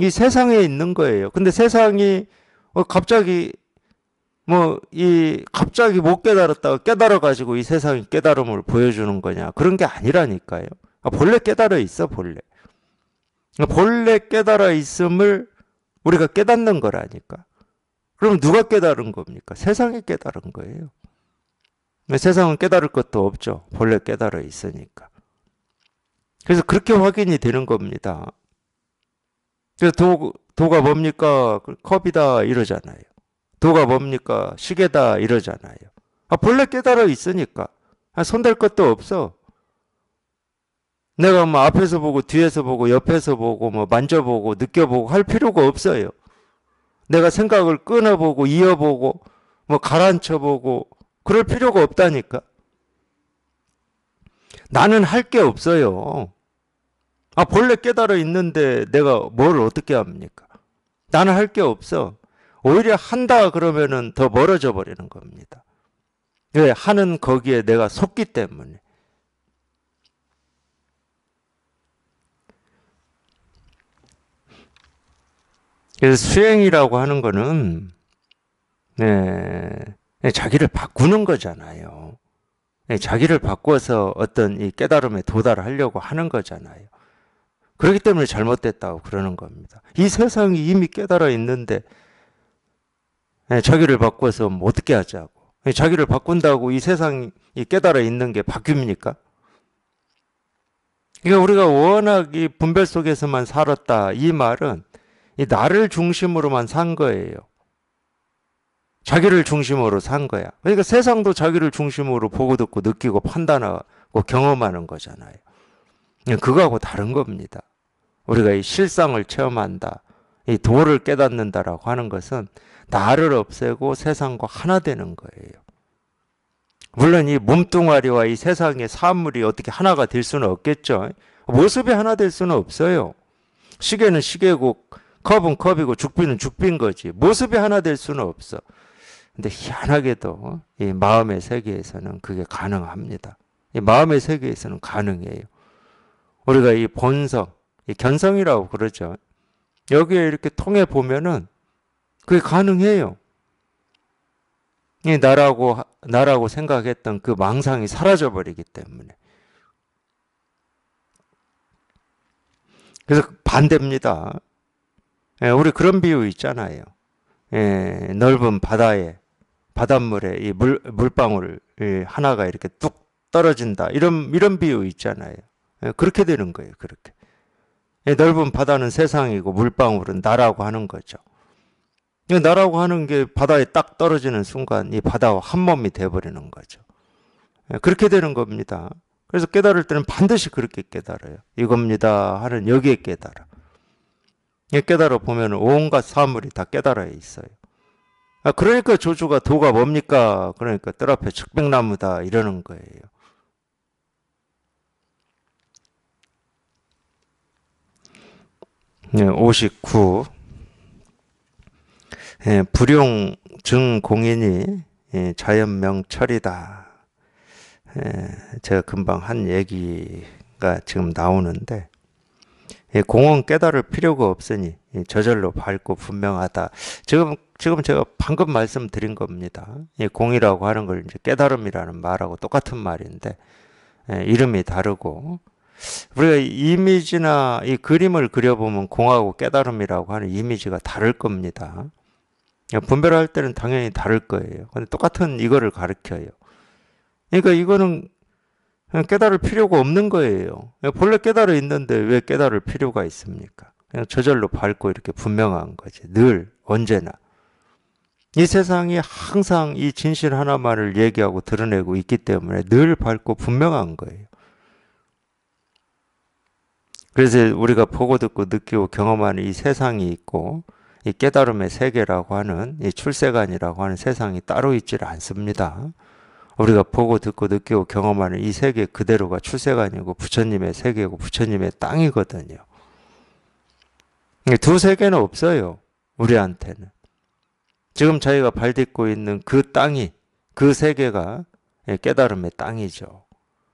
이 세상에 있는 거예요. 근데 세상이 어, 갑자기 뭐 이 갑자기 못 깨달았다가 깨달아 가지고 이 세상이 깨달음을 보여주는 거냐 그런 게 아니라니까요. 그러니까 본래 깨달아 있어 본래. 그러니까 본래 깨달아 있음을 우리가 깨닫는 거라니까. 그럼 누가 깨달은 겁니까? 세상이 깨달은 거예요. 세상은 깨달을 것도 없죠. 본래 깨달아 있으니까. 그래서 그렇게 확인이 되는 겁니다. 그래서 도, 도가 뭡니까? 그 컵이다 이러잖아요. 도가 뭡니까? 시계다 이러잖아요. 아, 본래 깨달아 있으니까. 아, 손댈 것도 없어. 내가 뭐 앞에서 보고 뒤에서 보고 옆에서 보고 뭐 만져보고 느껴보고 할 필요가 없어요. 내가 생각을 끊어보고 이어보고 뭐 가라앉혀보고 그럴 필요가 없다니까. 나는 할 게 없어요. 아, 본래 깨달아 있는데 내가 뭘 어떻게 합니까? 나는 할 게 없어. 오히려 한다 그러면은 더 멀어져 버리는 겁니다. 왜? 하는 거기에 내가 속기 때문에. 그래서 수행이라고 하는 거는, 네, 네 자기를 바꾸는 거잖아요. 네, 자기를 바꿔서 어떤 이 깨달음에 도달하려고 하는 거잖아요. 그렇기 때문에 잘못됐다고 그러는 겁니다. 이 세상이 이미 깨달아 있는데 예, 자기를 바꿔서 뭐 어떻게 하자고. 예, 자기를 바꾼다고 이 세상이 깨달아 있는 게 바뀝니까? 그러니까 우리가 워낙 이 분별 속에서만 살았다 이 말은 이 나를 중심으로만 산 거예요. 자기를 중심으로 산 거야. 그러니까 세상도 자기를 중심으로 보고 듣고 느끼고 판단하고 경험하는 거잖아요. 그거하고 다른 겁니다. 우리가 이 실상을 체험한다. 이 도를 깨닫는다라고 하는 것은 나를 없애고 세상과 하나 되는 거예요. 물론 이 몸뚱아리와 이 세상의 사물이 어떻게 하나가 될 수는 없겠죠. 모습이 하나 될 수는 없어요. 시계는 시계고 컵은 컵이고 죽비는 죽비인 거지. 모습이 하나 될 수는 없어. 근데 희한하게도 이 마음의 세계에서는 그게 가능합니다. 이 마음의 세계에서는 가능해요. 우리가 이 본성, 견성이라고 그러죠. 여기에 이렇게 통해 보면은 그게 가능해요. 이 나라고 나라고 생각했던 그 망상이 사라져 버리기 때문에. 그래서 반대입니다. 예, 우리 그런 비유 있잖아요. 예, 넓은 바다에 바닷물에 이물 물방울 예, 하나가 이렇게 뚝 떨어진다. 이런 이런 비유 있잖아요. 예, 그렇게 되는 거예요. 그렇게. 넓은 바다는 세상이고 물방울은 나라고 하는 거죠. 나라고 하는 게 바다에 딱 떨어지는 순간 이 바다와 한 몸이 돼버리는 거죠. 예, 그렇게 되는 겁니다. 그래서 깨달을 때는 반드시 그렇게 깨달아요. 이겁니다 하는 여기에 깨달아. 깨달아 보면 온갖 사물이 다 깨달아 있어요. 아, 그러니까 조주가 도가 뭡니까? 그러니까 뜰 앞에 측백나무다 이러는 거예요. 59. 예, 예, 불용 증공인이 예, 자연명철이다. 예, 제가 금방 한 얘기가 지금 나오는데 예, 공은 깨달을 필요가 없으니 예, 저절로 밝고 분명하다. 지금 지금 제가 방금 말씀드린 겁니다. 예, 공이라고 하는 걸 이제 깨달음이라는 말하고 똑같은 말인데 예, 이름이 다르고 우리가 이미지나 이 그림을 그려보면 공하고 깨달음이라고 하는 이미지가 다를 겁니다. 분별할 때는 당연히 다를 거예요. 근데 똑같은 이거를 가르쳐요 그러니까 이거는 깨달을 필요가 없는 거예요. 본래 깨달아 있는데 왜 깨달을 필요가 있습니까? 그냥 저절로 밝고 이렇게 분명한 거지. 늘, 언제나. 이 세상이 항상 이 진실 하나만을 얘기하고 드러내고 있기 때문에 늘 밝고 분명한 거예요. 그래서 우리가 보고 듣고 느끼고 경험하는 이 세상이 있고 이 깨달음의 세계라고 하는 이 출세관이라고 하는 세상이 따로 있질 않습니다. 우리가 보고 듣고 느끼고 경험하는 이 세계 그대로가 출세관이고 부처님의 세계고 부처님의 땅이거든요. 두 세계는 없어요. 우리한테는. 지금 저희가 발 딛고 있는 그 땅이 그 세계가 예, 깨달음의 땅이죠.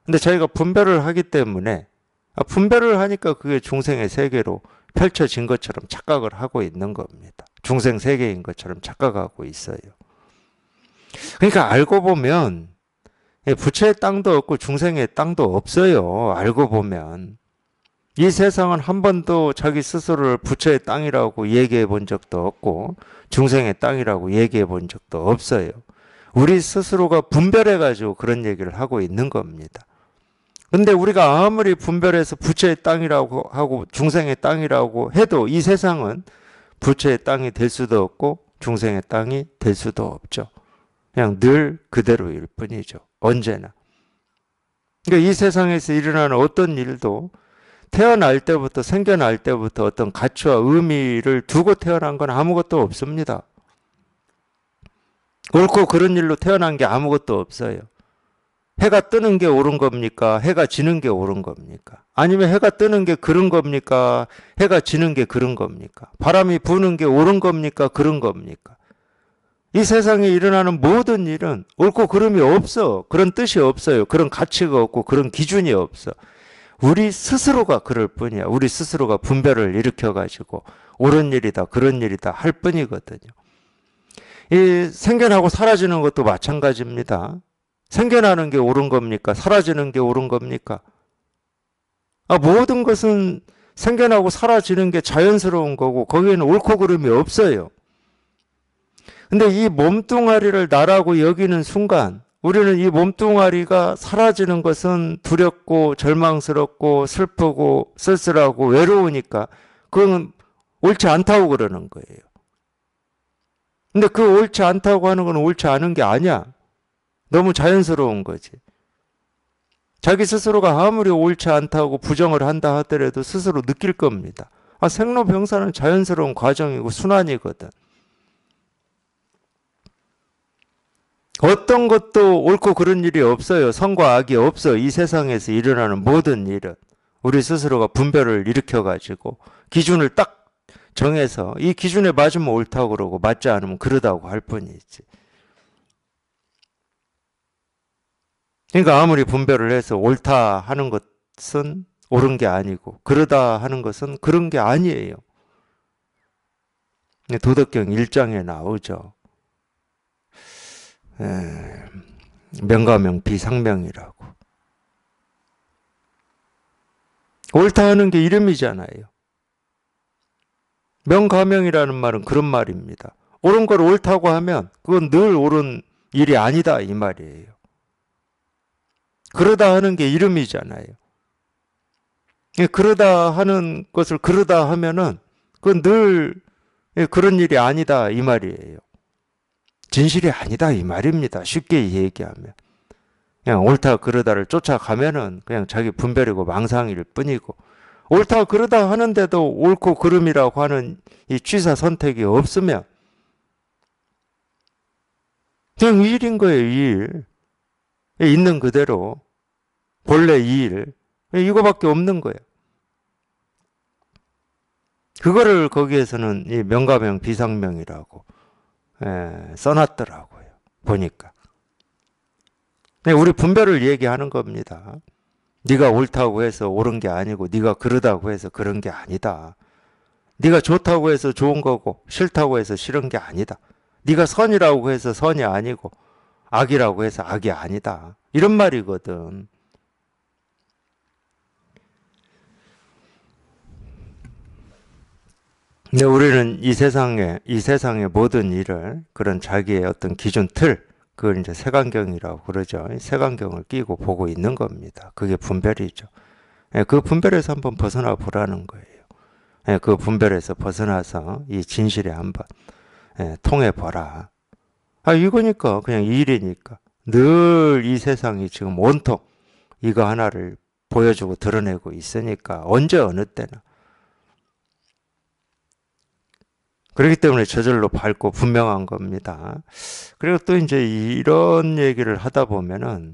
근데 저희가 분별을 하기 때문에 아, 분별을 하니까 그게 중생의 세계로 펼쳐진 것처럼 착각을 하고 있는 겁니다. 중생 세계인 것처럼 착각하고 있어요. 그러니까 알고 보면 예, 부처의 땅도 없고 중생의 땅도 없어요. 알고 보면 이 세상은 한 번도 자기 스스로를 부처의 땅이라고 얘기해 본 적도 없고 중생의 땅이라고 얘기해 본 적도 없어요. 우리 스스로가 분별해 가지고 그런 얘기를 하고 있는 겁니다. 근데 우리가 아무리 분별해서 부처의 땅이라고 하고 중생의 땅이라고 해도 이 세상은 부처의 땅이 될 수도 없고 중생의 땅이 될 수도 없죠. 그냥 늘 그대로일 뿐이죠. 언제나. 그러니까 이 세상에서 일어나는 어떤 일도 태어날 때부터 생겨날 때부터 어떤 가치와 의미를 두고 태어난 건 아무것도 없습니다. 옳고 그런 일로 태어난 게 아무것도 없어요. 해가 뜨는 게 옳은 겁니까? 해가 지는 게 옳은 겁니까? 아니면 해가 뜨는 게 그런 겁니까? 해가 지는 게 그런 겁니까? 바람이 부는 게 옳은 겁니까? 그런 겁니까? 이 세상에 일어나는 모든 일은 옳고 그름이 없어. 그런 뜻이 없어요. 그런 가치가 없고 그런 기준이 없어. 우리 스스로가 그럴 뿐이야. 우리 스스로가 분별을 일으켜가지고 옳은 일이다, 그런 일이다 할 뿐이거든요. 이 생겨나고 사라지는 것도 마찬가지입니다. 생겨나는 게 옳은 겁니까? 사라지는 게 옳은 겁니까? 아, 모든 것은 생겨나고 사라지는 게 자연스러운 거고 거기에는 옳고 그름이 없어요. 근데 이 몸뚱아리를 나라고 여기는 순간 우리는 이 몸뚱아리가 사라지는 것은 두렵고 절망스럽고 슬프고 쓸쓸하고 외로우니까 그건 옳지 않다고 그러는 거예요. 근데 그 옳지 않다고 하는 건 옳지 않은 게 아니야. 너무 자연스러운 거지. 자기 스스로가 아무리 옳지 않다고 부정을 한다 하더라도 스스로 느낄 겁니다. 아, 생로병사는 자연스러운 과정이고 순환이거든. 어떤 것도 옳고 그런 일이 없어요. 성과 악이 없어. 이 세상에서 일어나는 모든 일은 우리 스스로가 분별을 일으켜 가지고 기준을 딱 정해서 이 기준에 맞으면 옳다고 그러고 맞지 않으면 그러다고 할 뿐이지. 그러니까 아무리 분별을 해서 옳다 하는 것은 옳은 게 아니고 그러다 하는 것은 그런 게 아니에요. 도덕경 1장에 나오죠. 예, 명가명 비상명이라고. 옳다 하는 게 이름이잖아요. 명가명이라는 말은 그런 말입니다. 옳은 걸 옳다고 하면 그건 늘 옳은 일이 아니다 이 말이에요. 그러다 하는 게 이름이잖아요. 예, 그러다 하는 것을 그러다 하면은 그건 늘 예, 그런 일이 아니다 이 말이에요. 진실이 아니다 이 말입니다. 쉽게 얘기하면 그냥 옳다 그러다를 쫓아가면은 그냥 자기 분별이고 망상일 뿐이고 옳다 그러다 하는데도 옳고 그름이라고 하는 이 취사 선택이 없으면 그냥 일인 거예요 일 예, 있는 그대로 본래 이 일. 이거밖에 없는 거예요. 그거를 거기에서는 이 명가명 비상명이라고 예, 써놨더라고요. 보니까. 네, 우리 분별을 얘기하는 겁니다. 네가 옳다고 해서 옳은 게 아니고 네가 그러다고 해서 그런 게 아니다. 네가 좋다고 해서 좋은 거고 싫다고 해서 싫은 게 아니다. 네가 선이라고 해서 선이 아니고 악이라고 해서 악이 아니다. 이런 말이거든. 근데 우리는 이 세상에 이 세상의 모든 일을 그런 자기의 어떤 기준 틀 그걸 이제 색안경이라고 그러죠. 색안경을 끼고 보고 있는 겁니다. 그게 분별이죠. 예, 그 분별에서 한번 벗어나 보라는 거예요. 예, 그 분별에서 벗어나서 이 진실에 한번 예, 통해 보라. 아 이거니까 그냥 일이니까 늘 이 세상이 지금 온통 이거 하나를 보여주고 드러내고 있으니까 언제 어느 때나 그렇기 때문에 저절로 밝고 분명한 겁니다. 그리고 또 이제 이런 얘기를 하다 보면은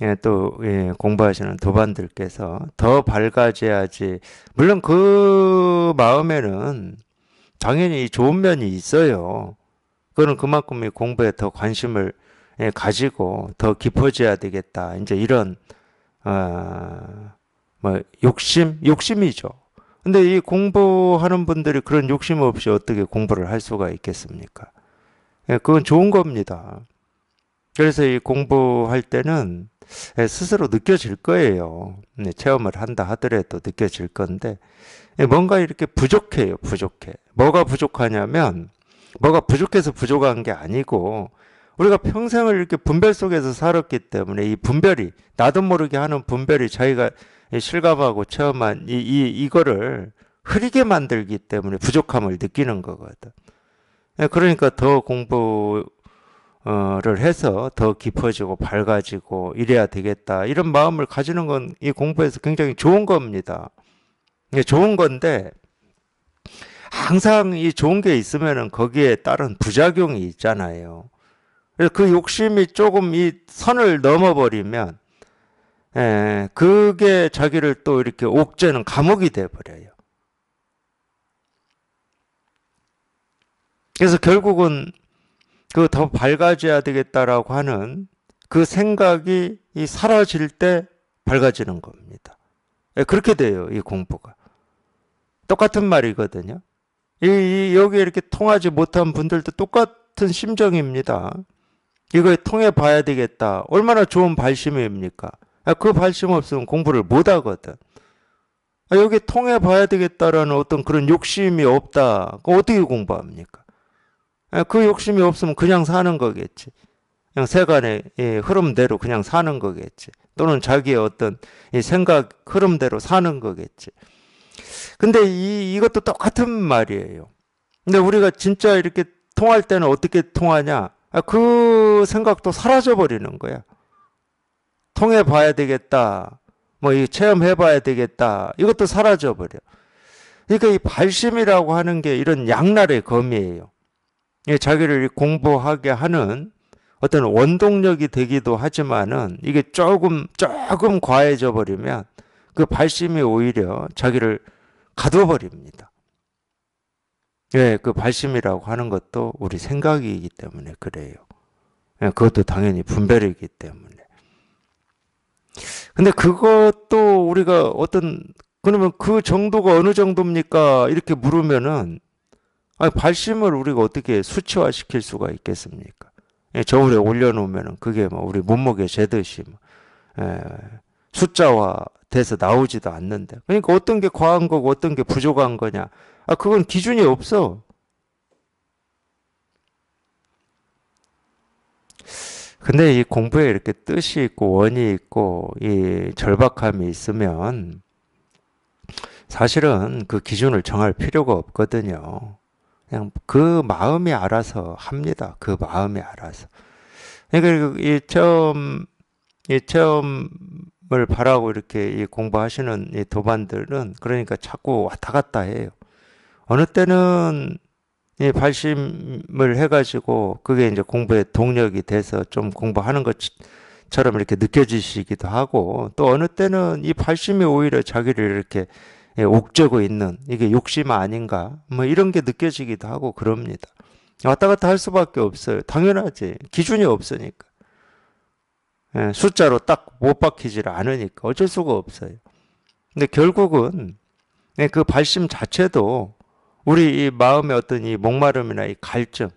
예, 또 예, 공부하시는 도반들께서 더 밝아져야지 물론 그 마음에는 당연히 좋은 면이 있어요. 그거는 그만큼 공부에 더 관심을 예, 가지고 더 깊어져야 되겠다. 이제 이런 어, 뭐 욕심 욕심이죠. 근데 이 공부하는 분들이 그런 욕심 없이 어떻게 공부를 할 수가 있겠습니까? 예, 그건 좋은 겁니다. 그래서 이 공부할 때는 예, 스스로 느껴질 거예요. 네, 체험을 한다 하더라도 느껴질 건데 예, 뭔가 이렇게 부족해요. 부족해. 뭐가 부족하냐면 뭐가 부족해서 부족한 게 아니고 우리가 평생을 이렇게 분별 속에서 살았기 때문에 이 분별이 나도 모르게 하는 분별이 자기가 실감하고 체험한 이, 이 이거를 흐리게 만들기 때문에 부족함을 느끼는 거거든. 예, 그러니까 더 공부를 해서 더 깊어지고 밝아지고 이래야 되겠다 이런 마음을 가지는 건 이 공부에서 굉장히 좋은 겁니다. 예, 좋은 건데 항상 이 좋은 게 있으면은 거기에 따른 부작용이 있잖아요. 그래서 그 욕심이 조금 이 선을 넘어버리면 예, 그게 자기를 또 이렇게 옥죄는 감옥이 돼버려요. 그래서 결국은 그 더 밝아져야 되겠다라고 하는 그 생각이 이 사라질 때 밝아지는 겁니다. 예, 그렇게 돼요, 이 공부가. 똑같은 말이거든요. 이, 이, 여기 이렇게 통하지 못한 분들도 똑같은 심정입니다. 이걸 통해 봐야 되겠다. 얼마나 좋은 발심입니까? 아, 그 발심 없으면 공부를 못 하거든. 아, 여기 통해 봐야 되겠다라는 어떤 그런 욕심이 없다. 어떻게 공부합니까? 아, 그 욕심이 없으면 그냥 사는 거겠지. 그냥 세간의 예, 흐름대로 그냥 사는 거겠지. 또는 자기의 어떤 생각 흐름대로 사는 거겠지. 근데 이, 이것도 똑같은 말이에요. 근데 우리가 진짜 이렇게 통할 때는 어떻게 통하냐? 그 생각도 사라져버리는 거야. 통해 봐야 되겠다. 뭐 이 체험해 봐야 되겠다. 이것도 사라져 버려. 그러니까 이 발심이라고 하는 게 이런 양날의 검이에요. 자기를 공부하게 하는 어떤 원동력이 되기도 하지만은 이게 조금 조금 과해져 버리면 그 발심이 오히려 자기를 가둬버립니다. 예, 그 발심이라고 하는 것도 우리 생각이기 때문에 그래요. 예, 그것도 당연히 분별이기 때문에. 근데 그것도 우리가 어떤 그러면 그 정도가 어느 정도입니까? 이렇게 물으면은 아니, 발심을 우리가 어떻게 수치화 시킬 수가 있겠습니까? 예, 저울에 올려놓으면은 그게 뭐 우리 몸무게 재듯이 뭐, 예, 숫자화 돼서 나오지도 않는데 그러니까 어떤 게 과한 거고 어떤 게 부족한 거냐? 아 그건 기준이 없어. 근데 이 공부에 이렇게 뜻이 있고 원이 있고 이 절박함이 있으면 사실은 그 기준을 정할 필요가 없거든요. 그냥 그 마음이 알아서 합니다. 그 마음이 알아서. 그러니까 그 이 처음 이 체험을 바라고 이렇게 이 공부하시는 이 도반들은 그러니까 자꾸 왔다 갔다 해요. 어느 때는 이 발심을 해가지고 그게 이제 공부의 동력이 돼서 좀 공부하는 것처럼 이렇게 느껴지시기도 하고 또 어느 때는 이 발심이 오히려 자기를 이렇게 예, 옥죄고 있는 이게 욕심 아닌가 뭐 이런 게 느껴지기도 하고 그럽니다. 왔다 갔다 할 수밖에 없어요. 당연하지 기준이 없으니까 예, 숫자로 딱 못 박히질 않으니까 어쩔 수가 없어요. 근데 결국은 예, 그 발심 자체도 우리 이 마음의 어떤 이 목마름이나 이 갈증,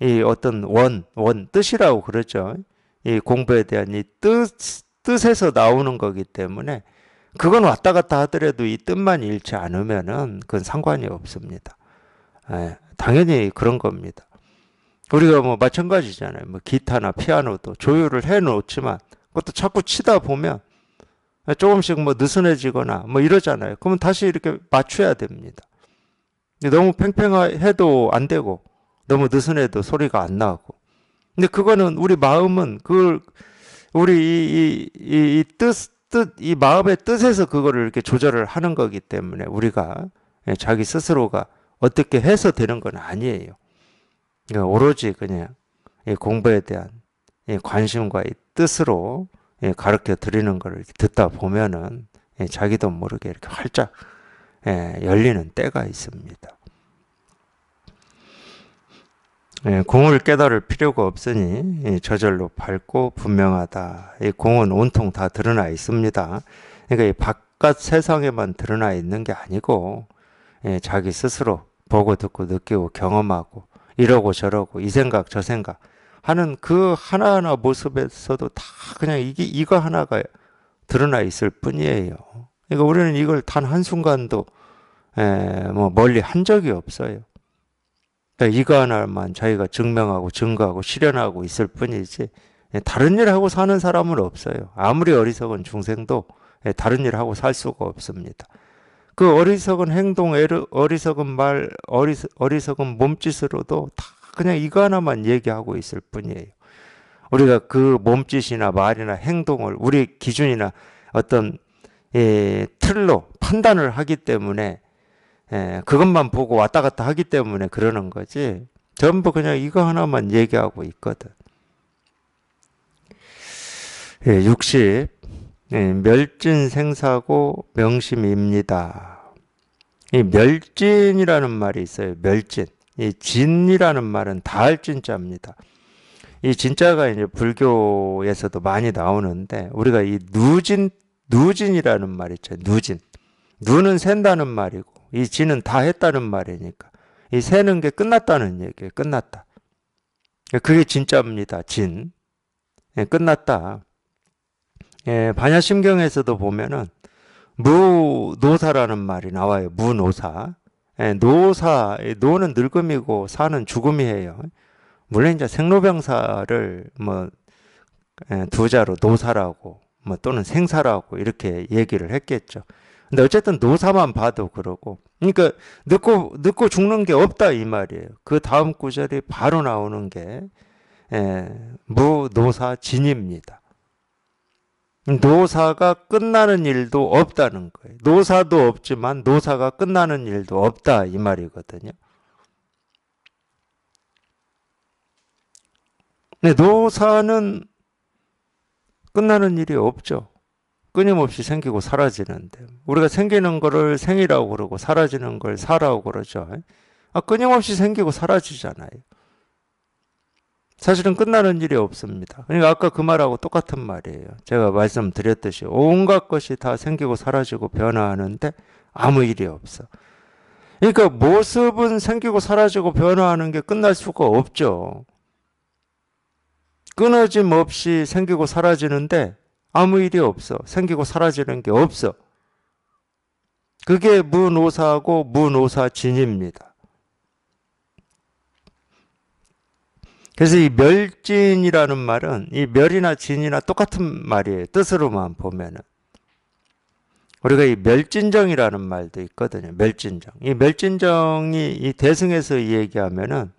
이 어떤 원, 원 뜻이라고 그러죠. 이 공부에 대한 이 뜻, 뜻에서 나오는 거기 때문에 그건 왔다 갔다 하더라도 이 뜻만 잃지 않으면은 그건 상관이 없습니다. 예, 당연히 그런 겁니다. 우리가 뭐 마찬가지잖아요. 뭐 기타나 피아노도 조율을 해 놓지만 그것도 자꾸 치다 보면 조금씩 뭐 느슨해지거나 뭐 이러잖아요. 그러면 다시 이렇게 맞춰야 됩니다. 너무 팽팽해도 안 되고 너무 느슨해도 소리가 안 나고 근데 그거는 우리 마음은 그걸 우리 이뜻뜻이 이, 이, 이 마음의 뜻에서 그거를 이렇게 조절을 하는 거기 때문에 우리가 예, 자기 스스로가 어떻게 해서 되는 건 아니에요. 그러니까 오로지 그냥 공부에 대한 관심과 뜻으로 예, 가르쳐 드리는 걸 듣다 보면은 예, 자기도 모르게 이렇게 활짝 예, 열리는 때가 있습니다. 예, 공을 깨달을 필요가 없으니 저절로 밝고 분명하다. 이 공은 온통 다 드러나 있습니다. 그러니까 바깥 세상에만 드러나 있는 게 아니고 예, 자기 스스로 보고 듣고 느끼고 경험하고 이러고 저러고 이 생각 저 생각 하는 그 하나하나 모습에서도 다 그냥 이게 이거 하나가 드러나 있을 뿐이에요. 그러니까 우리는 이걸 단 한순간도 에, 예, 뭐 멀리 한 적이 없어요. 그러니까 이거 하나만 자기가 증명하고 증거하고 실현하고 있을 뿐이지 예, 다른 일 하고 사는 사람은 없어요. 아무리 어리석은 중생도 예, 다른 일 하고 살 수가 없습니다. 그 어리석은 행동, 어리석은 말, 어리석은 몸짓으로도 다 그냥 이거 하나만 얘기하고 있을 뿐이에요. 우리가 그 몸짓이나 말이나 행동을 우리 기준이나 어떤 이 틀로 판단을 하기 때문에 예, 그것만 보고 왔다 갔다 하기 때문에 그러는 거지. 전부 그냥 이거 하나만 얘기하고 있거든. 예, 60. 예, 멸진 생사고 명심입니다. 이 멸진이라는 말이 있어요. 멸진. 이 진이라는 말은 다할 진짜입니다. 이 진짜가 이제 불교에서도 많이 나오는데 우리가 이 누진 누진이라는 말 있죠. 누진. 누는 샌다는 말이고 이 진은 다 했다는 말이니까 이세는게 끝났다는 얘기예요. 끝났다. 그게 진짜입니다. 진. 예, 끝났다. 예, 반야심경에서도 보면은 무노사라는 말이 나와요. 무노사. 예, 노사, 노는 늙음이고 사는 죽음이에요. 물론 이제 생로병사를 뭐 예, 두 자로 노사라고 뭐 또는 생사라고 이렇게 얘기를 했겠죠. 근데 어쨌든 노사만 봐도 그러고 그러니까 늦고 늦고 죽는 게 없다 이 말이에요. 그 다음 구절이 바로 나오는 게 예, 무노사진입니다. 노사가 끝나는 일도 없다는 거예요. 노사도 없지만 노사가 끝나는 일도 없다 이 말이거든요. 근데 노사는 끝나는 일이 없죠. 끊임없이 생기고 사라지는데 우리가 생기는 거를 생이라고 그러고 사라지는 걸 사라고 그러죠. 아, 끊임없이 생기고 사라지잖아요. 사실은 끝나는 일이 없습니다. 그러니까 아까 그 말하고 똑같은 말이에요. 제가 말씀드렸듯이 온갖 것이 다 생기고 사라지고 변화하는데 아무 일이 없어. 그러니까 모습은 생기고 사라지고 변화하는 게 끝날 수가 없죠. 끊어짐 없이 생기고 사라지는데 아무 일이 없어. 생기고 사라지는 게 없어. 그게 무노사하고 무노사진입니다. 그래서 이 멸진이라는 말은 이 멸이나 진이나 똑같은 말이에요. 뜻으로만 보면은. 우리가 이 멸진정이라는 말도 있거든요. 멸진정. 이 멸진정이 이 대승에서 얘기하면은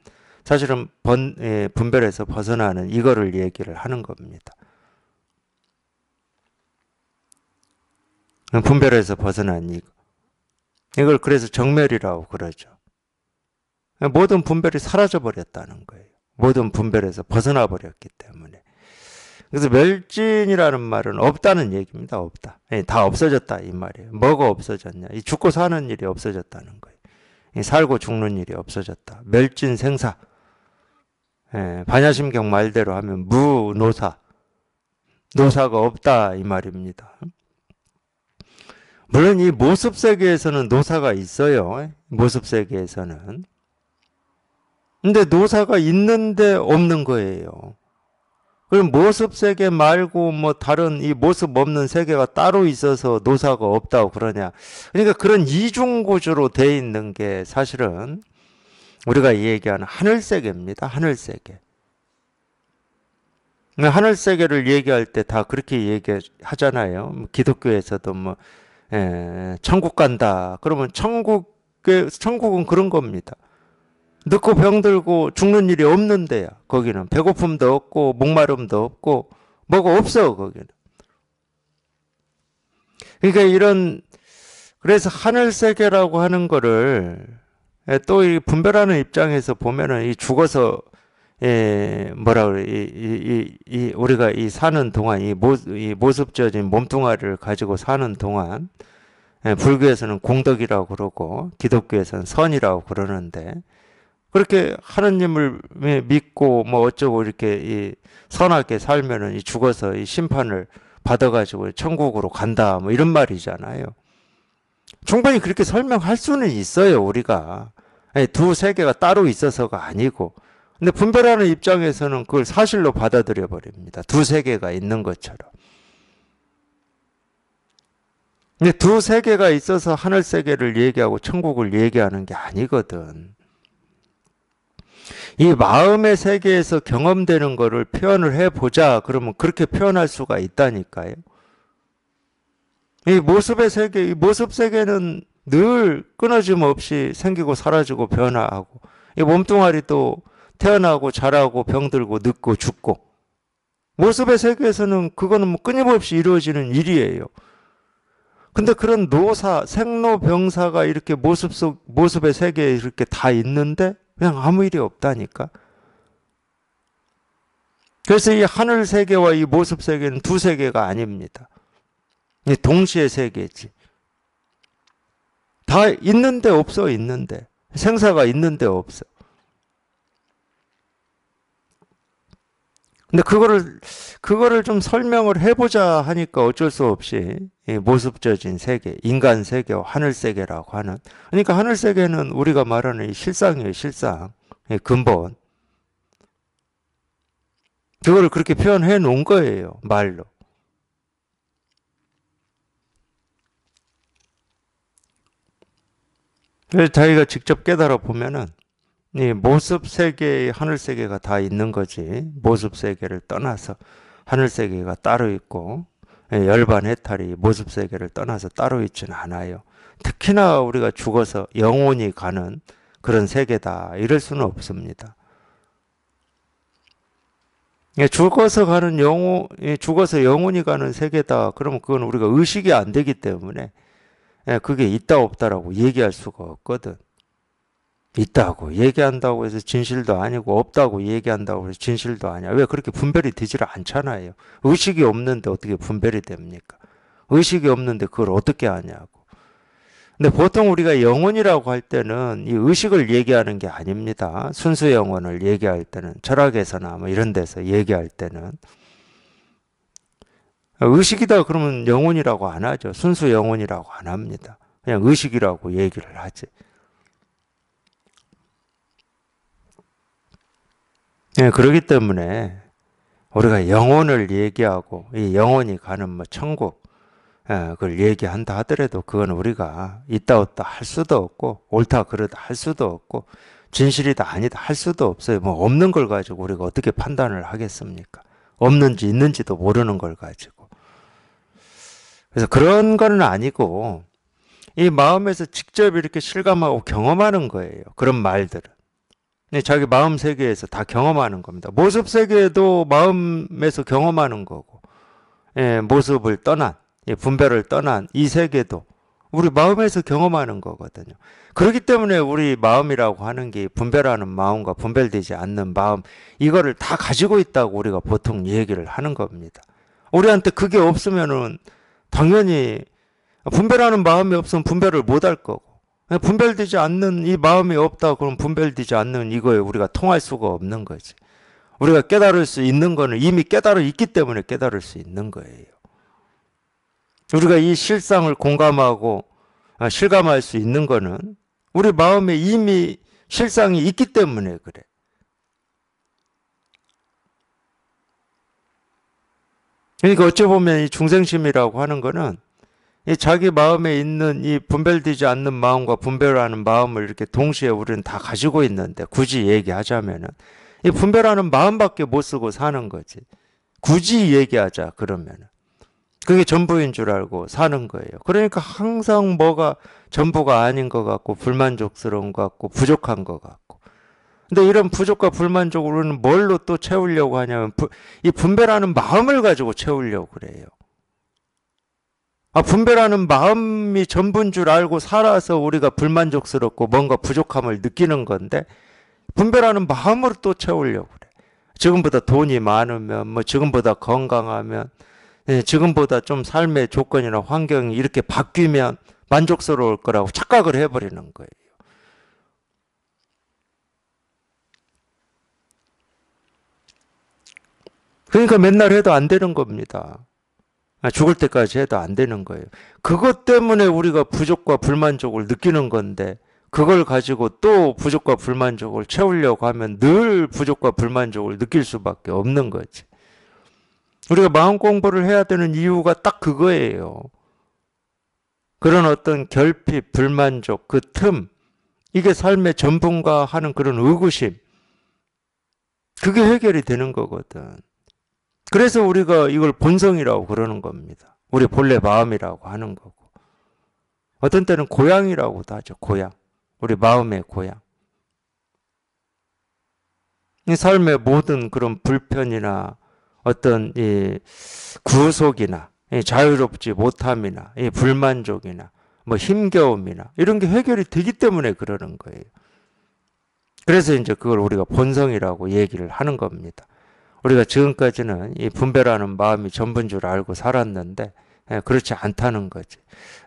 사실은 번, 예, 분별에서 벗어나는 이거를 얘기를 하는 겁니다. 분별에서 벗어난 이거. 이걸 그래서 정멸이라고 그러죠. 모든 분별이 사라져버렸다는 거예요. 모든 분별에서 벗어나버렸기 때문에. 그래서 멸진이라는 말은 없다는 얘기입니다. 없다. 예, 다 없어졌다 이 말이에요. 뭐가 없어졌냐? 이 죽고 사는 일이 없어졌다는 거예요. 살고 죽는 일이 없어졌다. 멸진 생사. 예, 반야심경 말대로 하면 무노사, 노사가 없다 이 말입니다. 물론 이 모습 세계에서는 노사가 있어요. 모습 세계에서는. 근데 노사가 있는데 없는 거예요. 그럼 모습 세계 말고 뭐 다른 이 모습 없는 세계가 따로 있어서 노사가 없다고 그러냐. 그러니까 그런 이중 구조로 돼 있는 게 사실은 우리가 얘기하는 하늘 세계입니다. 하늘 세계. 네, 하늘 세계를 얘기할 때 다 그렇게 얘기하잖아요. 뭐 기독교에서도 뭐 에, 예, 천국 간다. 그러면 천국에 천국은 그런 겁니다. 늦고 병들고 죽는 일이 없는데야. 거기는 배고픔도 없고 목마름도 없고 뭐가 없어 거기는. 그러니까 이런 그래서 하늘 세계라고 하는 거를 예, 또이 분별하는 입장에서 보면은 이 죽어서 예, 뭐라 그래, 이, 이, 이, 이, 우리가 이 사는 동안, 이, 모, 이모습적인 몸뚱아리를 가지고 사는 동안, 예, 불교에서는 공덕이라고 그러고, 기독교에서는 선이라고 그러는데, 그렇게 하느님을 믿고, 뭐 어쩌고 이렇게 이 선하게 살면은 이 죽어서 이 심판을 받아가지고 천국으로 간다, 뭐 이런 말이잖아요. 충분히 그렇게 설명할 수는 있어요, 우리가. 아니, 두 세계가 따로 있어서가 아니고 근데 분별하는 입장에서는 그걸 사실로 받아들여 버립니다. 두 세계가 있는 것처럼. 근데 두 세계가 있어서 하늘 세계를 얘기하고 천국을 얘기하는 게 아니거든. 이 마음의 세계에서 경험되는 것을 표현을 해보자. 그러면 그렇게 표현할 수가 있다니까요. 이 모습의 세계, 이 모습 세계는 늘 끊어짐 없이 생기고 사라지고 변화하고 이 몸뚱아리 도 태어나고 자라고 병들고 늙고 죽고 모습의 세계에서는 그거는 뭐 끊임없이 이루어지는 일이에요. 근데 그런 노사, 생로병사가 이렇게 모습 속, 모습의 세계에 이렇게 다 있는데 그냥 아무 일이 없다니까. 그래서 이 하늘 세계와 이 모습 세계는 두 세계가 아닙니다. 동시에 세계지. 다 있는데 없어 있는데 생사가 있는데 없어. 근데 그거를 그거를 좀 설명을 해보자 하니까 어쩔 수 없이 모습젖인 세계, 인간 세계, 하늘 세계라고 하는. 그러니까 하늘 세계는 우리가 말하는 실상이에요, 실상, 근본. 그거를 그렇게 표현해 놓은 거예요, 말로. 그래서 자기가 직접 깨달아 보면은 이 모습 세계의 하늘 세계가 다 있는 거지. 모습 세계를 떠나서 하늘 세계가 따로 있고 예, 열반 해탈이 모습 세계를 떠나서 따로 있지는 않아요. 특히나 우리가 죽어서 영혼이 가는 그런 세계다. 이럴 수는 없습니다. 예, 죽어서 가는 영혼, 예, 죽어서 영혼이 가는 세계다. 그러면 그건 우리가 의식이 안 되기 때문에 예, 그게 있다 없다라고 얘기할 수가 없거든. 있다고 얘기한다고 해서 진실도 아니고 없다고 얘기한다고 해서 진실도 아니야. 왜 그렇게 분별이 되질 않잖아요. 의식이 없는데 어떻게 분별이 됩니까? 의식이 없는데 그걸 어떻게 하냐고. 근데 보통 우리가 영혼이라고 할 때는 이 의식을 얘기하는 게 아닙니다. 순수 영혼을 얘기할 때는 철학에서나 뭐 이런 데서 얘기할 때는 의식이다 그러면 영혼이라고 안 하죠. 순수 영혼이라고 안 합니다. 그냥 의식이라고 얘기를 하지. 예, 그러기 때문에 우리가 영혼을 얘기하고 이 영혼이 가는 뭐 천국 예, 그걸 얘기한다 하더라도 그건 우리가 있다 없다 할 수도 없고 옳다 그러다 할 수도 없고 진실이다 아니다 할 수도 없어요. 뭐 없는 걸 가지고 우리가 어떻게 판단을 하겠습니까? 없는지 있는지도 모르는 걸 가지고. 그래서 그런 거는 아니고 이 마음에서 직접 이렇게 실감하고 경험하는 거예요. 그런 말들은. 네, 자기 마음 세계에서 다 경험하는 겁니다. 모습 세계도 마음에서 경험하는 거고, 예, 모습을 떠난, 예, 분별을 떠난 이 세계도 우리 마음에서 경험하는 거거든요. 그렇기 때문에 우리 마음이라고 하는 게 분별하는 마음과 분별되지 않는 마음, 이거를 다 가지고 있다고 우리가 보통 얘기를 하는 겁니다. 우리한테 그게 없으면은 당연히 분별하는 마음이 없으면 분별을 못 할 거고 분별되지 않는 이 마음이 없다 그러면 분별되지 않는 이거에 우리가 통할 수가 없는 거지. 우리가 깨달을 수 있는 거는 이미 깨달아 있기 때문에 깨달을 수 있는 거예요. 우리가 이 실상을 공감하고 아, 실감할 수 있는 거는 우리 마음에 이미 실상이 있기 때문에 그래. 그러니까 어찌 보면 이 중생심이라고 하는 거는 이 자기 마음에 있는 이 분별되지 않는 마음과 분별하는 마음을 이렇게 동시에 우리는 다 가지고 있는데 굳이 얘기하자면은 이 분별하는 마음밖에 못 쓰고 사는 거지. 굳이 얘기하자 그러면은 그게 전부인 줄 알고 사는 거예요. 그러니까 항상 뭐가 전부가 아닌 것 같고 불만족스러운 것 같고 부족한 것 같고 근데 이런 부족과 불만족으로는 뭘로 또 채우려고 하냐면 부, 이 분배라는 마음을 가지고 채우려고 그래요. 아, 분배라는 마음이 전부인 줄 알고 살아서 우리가 불만족스럽고 뭔가 부족함을 느끼는 건데 분배라는 마음으로 또 채우려고 그래. 지금보다 돈이 많으면 뭐 지금보다 건강하면 예, 지금보다 좀 삶의 조건이나 환경이 이렇게 바뀌면 만족스러울 거라고 착각을 해버리는 거예요. 그러니까 맨날 해도 안 되는 겁니다. 아, 죽을 때까지 해도 안 되는 거예요. 그것 때문에 우리가 부족과 불만족을 느끼는 건데 그걸 가지고 또 부족과 불만족을 채우려고 하면 늘 부족과 불만족을 느낄 수밖에 없는 거지. 우리가 마음 공부를 해야 되는 이유가 딱 그거예요. 그런 어떤 결핍, 불만족, 그 틈, 이게 삶의 전분과 하는 그런 의구심, 그게 해결이 되는 거거든. 그래서 우리가 이걸 본성이라고 그러는 겁니다. 우리 본래 마음이라고 하는 거고. 어떤 때는 고향이라고도 하죠. 고향. 우리 마음의 고향. 이 삶의 모든 그런 불편이나 어떤 이 구속이나 이 자유롭지 못함이나 이 불만족이나 뭐 힘겨움이나 이런 게 해결이 되기 때문에 그러는 거예요. 그래서 이제 그걸 우리가 본성이라고 얘기를 하는 겁니다. 우리가 지금까지는 이 분배라는 마음이 전부인 줄 알고 살았는데 예, 그렇지 않다는 거지.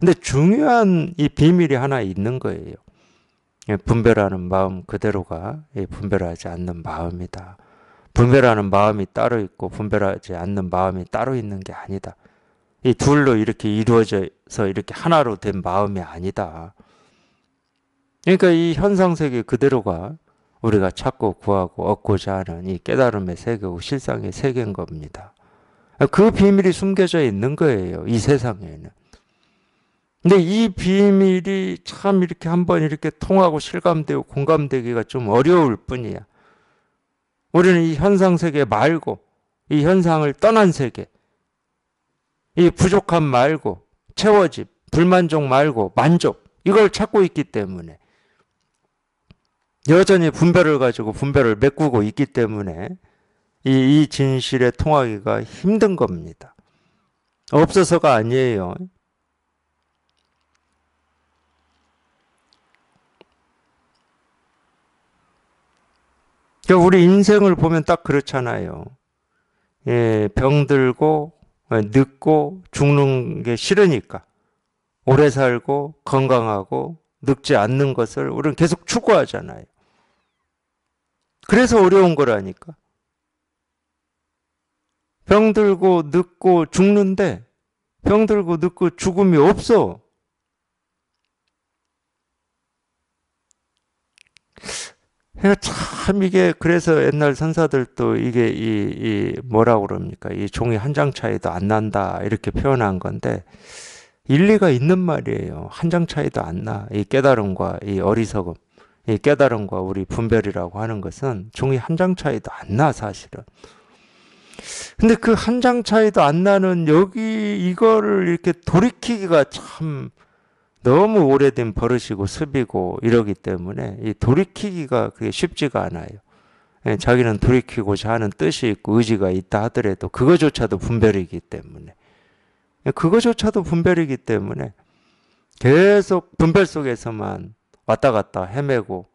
근데 중요한 이 비밀이 하나 있는 거예요. 예, 분별하는 마음 그대로가 분별하지 않는 마음이다. 분별하는 마음이 따로 있고 분별하지 않는 마음이 따로 있는 게 아니다. 이 둘로 이렇게 이루어져서 이렇게 하나로 된 마음이 아니다. 그러니까 이 현상 세계 그대로가 우리가 찾고 구하고 얻고자 하는 이 깨달음의 세계고 그 실상의 세계인 겁니다. 그 비밀이 숨겨져 있는 거예요. 이 세상에는. 근데 이 비밀이 참 이렇게 한번 이렇게 통하고 실감되고 공감되기가 좀 어려울 뿐이야. 우리는 이 현상 세계 말고 이 현상을 떠난 세계, 이 부족함 말고 채워집, 불만족 말고 만족 이걸 찾고 있기 때문에 여전히 분별을 가지고 분별을 메꾸고 있기 때문에 이, 이 진실에 통하기가 힘든 겁니다. 없어서가 아니에요. 그러니까 우리 인생을 보면 딱 그렇잖아요. 예, 병들고 예, 늙고 죽는 게 싫으니까 오래 살고 건강하고 늙지 않는 것을 우리는 계속 추구하잖아요. 그래서 어려운 거라니까. 병들고 늙고 죽는데 병들고 늙고 죽음이 없어. 그러니까 참 이게 그래서 옛날 선사들도 이게 이, 이 뭐라고 그럽니까? 이 종이 한 장 차이도 안 난다 이렇게 표현한 건데 일리가 있는 말이에요. 한 장 차이도 안 나. 이 깨달음과 이 어리석음. 이 깨달음과 우리 분별이라고 하는 것은 종이 한 장 차이도 안 나 사실은. 근데 그 한 장 차이도 안 나는 여기 이거를 이렇게 돌이키기가 참 너무 오래된 버릇이고 습이고 이러기 때문에 이 돌이키기가 그게 쉽지가 않아요. 예, 자기는 돌이키고자 하는 뜻이 있고 의지가 있다 하더라도 그거조차도 분별이기 때문에 예, 그거조차도 분별이기 때문에 계속 분별 속에서만 왔다 갔다 헤매고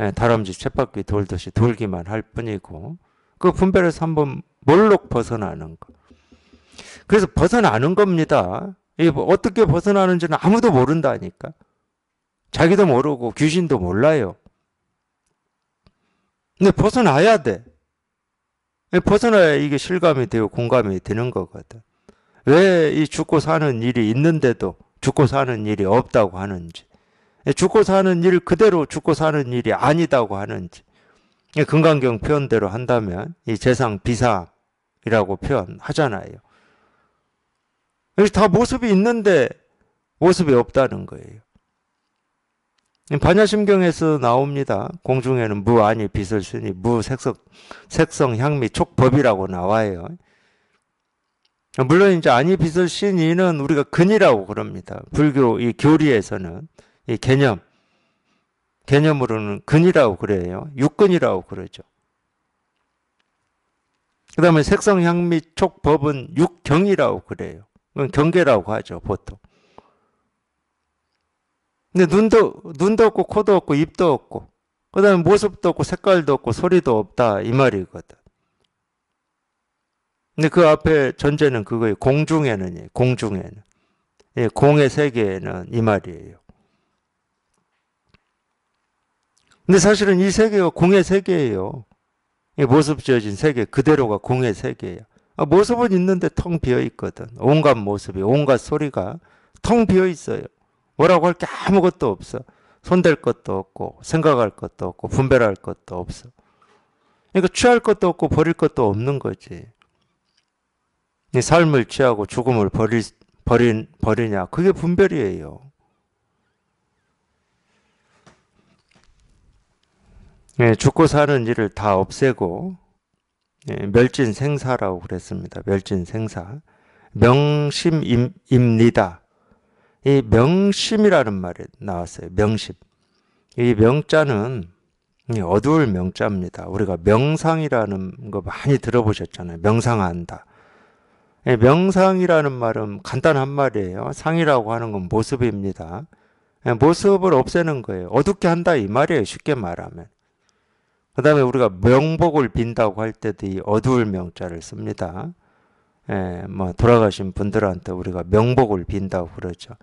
예, 다람쥐 쳇바퀴 돌듯이 돌기만 할 뿐이고 그 분별에서 한번 몰록 벗어나는 거. 그래서 벗어나는 겁니다. 뭐 어떻게 벗어나는지는 아무도 모른다니까. 자기도 모르고 귀신도 몰라요. 근데 벗어나야 돼. 예, 벗어나야 이게 실감이 되고 공감이 되는 거거든. 왜 이 죽고 사는 일이 있는데도 죽고 사는 일이 없다고 하는지. 예, 죽고 사는 일 그대로 죽고 사는 일이 아니다고 하는지 예, 금강경 표현대로 한다면 이 재상 비상이라고 표현하잖아요. 다 모습이 있는데 모습이 없다는 거예요. 반야심경에서 나옵니다. 공중에는 무안이 빛을 쓰니 무색석 색성 향미 촉법이라고 나와요. 물론 이제 안이 빛을 신이는 우리가 근이라고 그럽니다. 불교 이 교리에서는 이 개념 개념으로는 근이라고 그래요. 육근이라고 그러죠. 그 다음에 색성, 향미, 촉, 법은 육경이라고 그래요. 그건 경계라고 하죠, 보통. 근데 눈도, 눈도 없고, 코도 없고, 입도 없고, 그 다음에 모습도 없고, 색깔도 없고, 소리도 없다, 이 말이거든. 근데 그 앞에 전제는 그거예요. 공중에는, 예, 공중에는. 예, 공의 세계에는 이 말이에요. 근데 사실은 이 세계가 공의 세계예요. 이 모습 지어진 세계 그대로가 공의 세계예요. 아, 모습은 있는데 텅 비어 있거든. 온갖 모습이, 온갖 소리가 텅 비어 있어요. 뭐라고 할 게 아무것도 없어. 손댈 것도 없고, 생각할 것도 없고, 분별할 것도 없어. 그러니까 취할 것도 없고, 버릴 것도 없는 거지. 삶을 취하고 죽음을 버리, 버린, 버리냐. 그게 분별이에요. 예, 죽고 사는 일을 다 없애고 예, 멸진 생사라고 그랬습니다. 멸진 생사. 명심입니다. 이 명심이라는 말이 나왔어요. 명심. 이 명자는 어두울 명자입니다. 우리가 명상이라는 거 많이 들어보셨잖아요. 명상한다. 예, 명상이라는 말은 간단한 말이에요. 상이라고 하는 건 모습입니다. 예, 모습을 없애는 거예요. 어둡게 한다 이 말이에요. 쉽게 말하면. 그 다음에 우리가 명복을 빈다고 할 때도 이 어두울 명자를 씁니다. 예, 뭐 돌아가신 분들한테 우리가 명복을 빈다고 그러죠.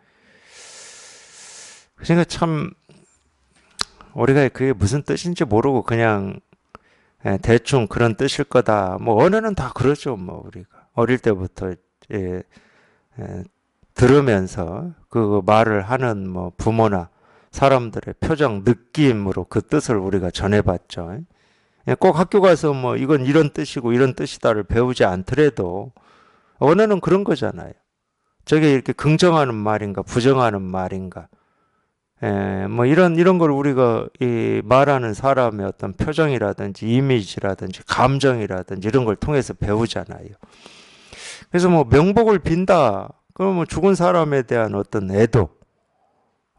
그러니까 참 우리가 그게 무슨 뜻인지 모르고 그냥 예, 대충 그런 뜻일 거다. 뭐 언어는 다 그러죠. 뭐 우리가 어릴 때부터 예, 예, 들으면서 그 말을 하는 뭐 부모나 사람들의 표정, 느낌으로 그 뜻을 우리가 전해봤죠. 예, 꼭 학교 가서 뭐 이건 이런 뜻이고 이런 뜻이다를 배우지 않더라도 언어는 그런 거잖아요. 저게 이렇게 긍정하는 말인가 부정하는 말인가 에, 예, 뭐 이런 이런 걸 우리가 이 말하는 사람의 어떤 표정이라든지 이미지라든지 감정이라든지 이런 걸 통해서 배우잖아요. 그래서 뭐 명복을 빈다 그러면 죽은 사람에 대한 어떤 애도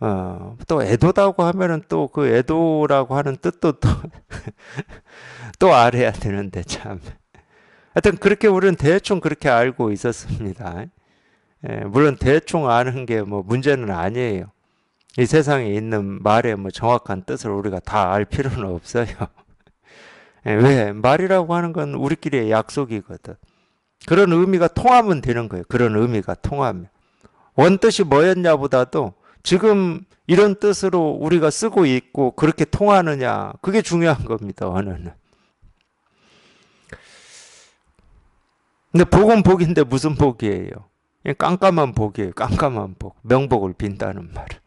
어, 또 애도다고 하면은 또그 애도라고 하는 뜻도 또, 또 알아야 되는데 참. 하여튼 그렇게 우리는 대충 그렇게 알고 있었습니다. 예, 물론 대충 아는 게 뭐 문제는 아니에요. 이 세상에 있는 말의 뭐 정확한 뜻을 우리가 다 알 필요는 없어요. 예, 왜? 말이라고 하는 건 우리끼리의 약속이거든. 그런 의미가 통하면 되는 거예요. 그런 의미가 통하면. 원뜻이 뭐였냐보다도 지금 이런 뜻으로 우리가 쓰고 있고 그렇게 통하느냐 그게 중요한 겁니다. 언어는. 근데 복은 복인데 무슨 복이에요? 깜깜한 복이에요. 깜깜한 복. 명복을 빈다는 말은.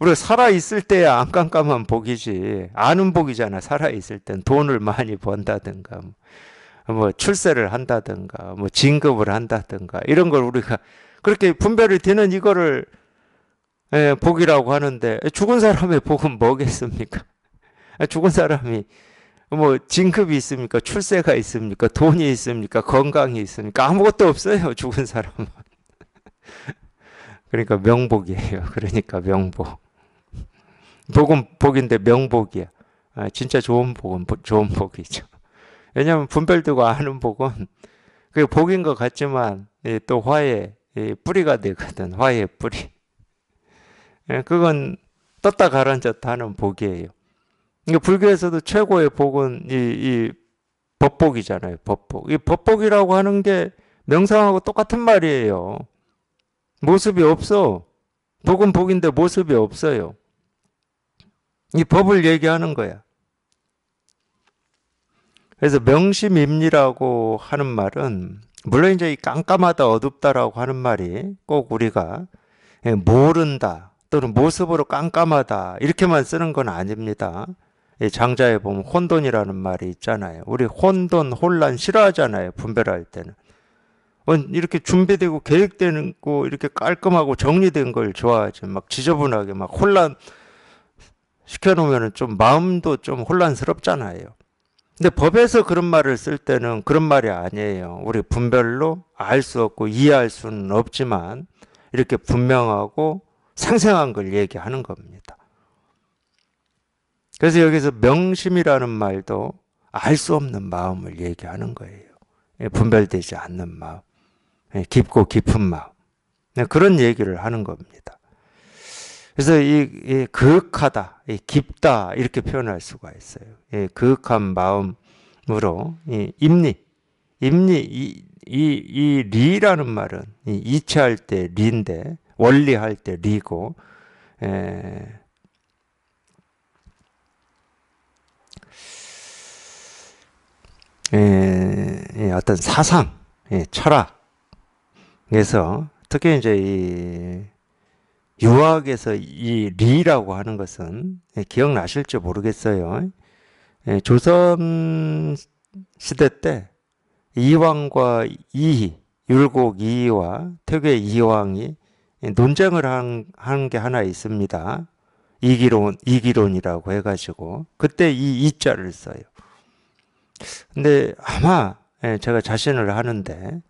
우리 살아있을 때야 안 깜깜한 복이지. 아는 복이잖아. 살아있을 땐 돈을 많이 번다든가, 뭐 출세를 한다든가, 뭐 진급을 한다든가, 이런 걸 우리가 그렇게 분별을 되는 이거를 예, 복이라고 하는데 죽은 사람의 복은 뭐겠습니까? 아, 죽은 사람이 뭐 진급이 있습니까? 출세가 있습니까? 돈이 있습니까? 건강이 있습니까? 아무것도 없어요. 죽은 사람은. 그러니까 명복이에요. 그러니까 명복. 복은 복인데 명복이야. 아, 진짜 좋은 복은 좋은 복이죠. 왜냐하면 분별되고 아는 복은 그게 복인 것 같지만 또 화의 뿌리가 되거든. 화의 뿌리. 예, 그건 떴다 가라앉았다 하는 복이에요. 그러니까 불교에서도 최고의 복은 이, 이 법복이잖아요. 법복. 이 법복이라고 하는 게 명상하고 똑같은 말이에요. 모습이 없어. 복은 복인데 모습이 없어요. 이 법을 얘기하는 거야. 그래서 명심임리라고 하는 말은 물론 이제 이 깜깜하다 어둡다라고 하는 말이 꼭 우리가 예, 모른다 또는 모습으로 깜깜하다 이렇게만 쓰는 건 아닙니다. 장자에 보면 혼돈이라는 말이 있잖아요. 우리 혼돈, 혼란 싫어하잖아요. 분별할 때는. 어, 이렇게 준비되고 계획되고 이렇게 깔끔하고 정리된 걸 좋아하지. 막 지저분하게 막 혼란 시켜놓으면 좀 마음도 좀 혼란스럽잖아요. 근데 법에서 그런 말을 쓸 때는 그런 말이 아니에요. 우리 분별로 알 수 없고 이해할 수는 없지만 이렇게 분명하고 생생한 걸 얘기하는 겁니다. 그래서 여기서 명심이라는 말도 알 수 없는 마음을 얘기하는 거예요. 예, 분별되지 않는 마음, 예, 깊고 깊은 마음. 네, 그런 얘기를 하는 겁니다. 그래서 이, 이 그윽하다, 이 깊다 이렇게 표현할 수가 있어요. 예, 그윽한 마음으로 이 임리, 임리 이, 이, 이 리라는 말은 이 이체할 때 리인데 원리할 때 리고 에, 예. 에, 예, 예, 어떤 사상, 에, 철학에서 특히 이제 이 유학에서 이 리라고 하는 것은 기억나실지 모르겠어요. 에, 조선 시대 때 이왕과 이희, 율곡 이희와 퇴계 이왕이 예, 논쟁을 한, 한게 하나 있습니다. 이기론, 이기론이라고 해가지고, 그때 이 이자를 써요. 근데 아마 예, 제가 자신을 하는데,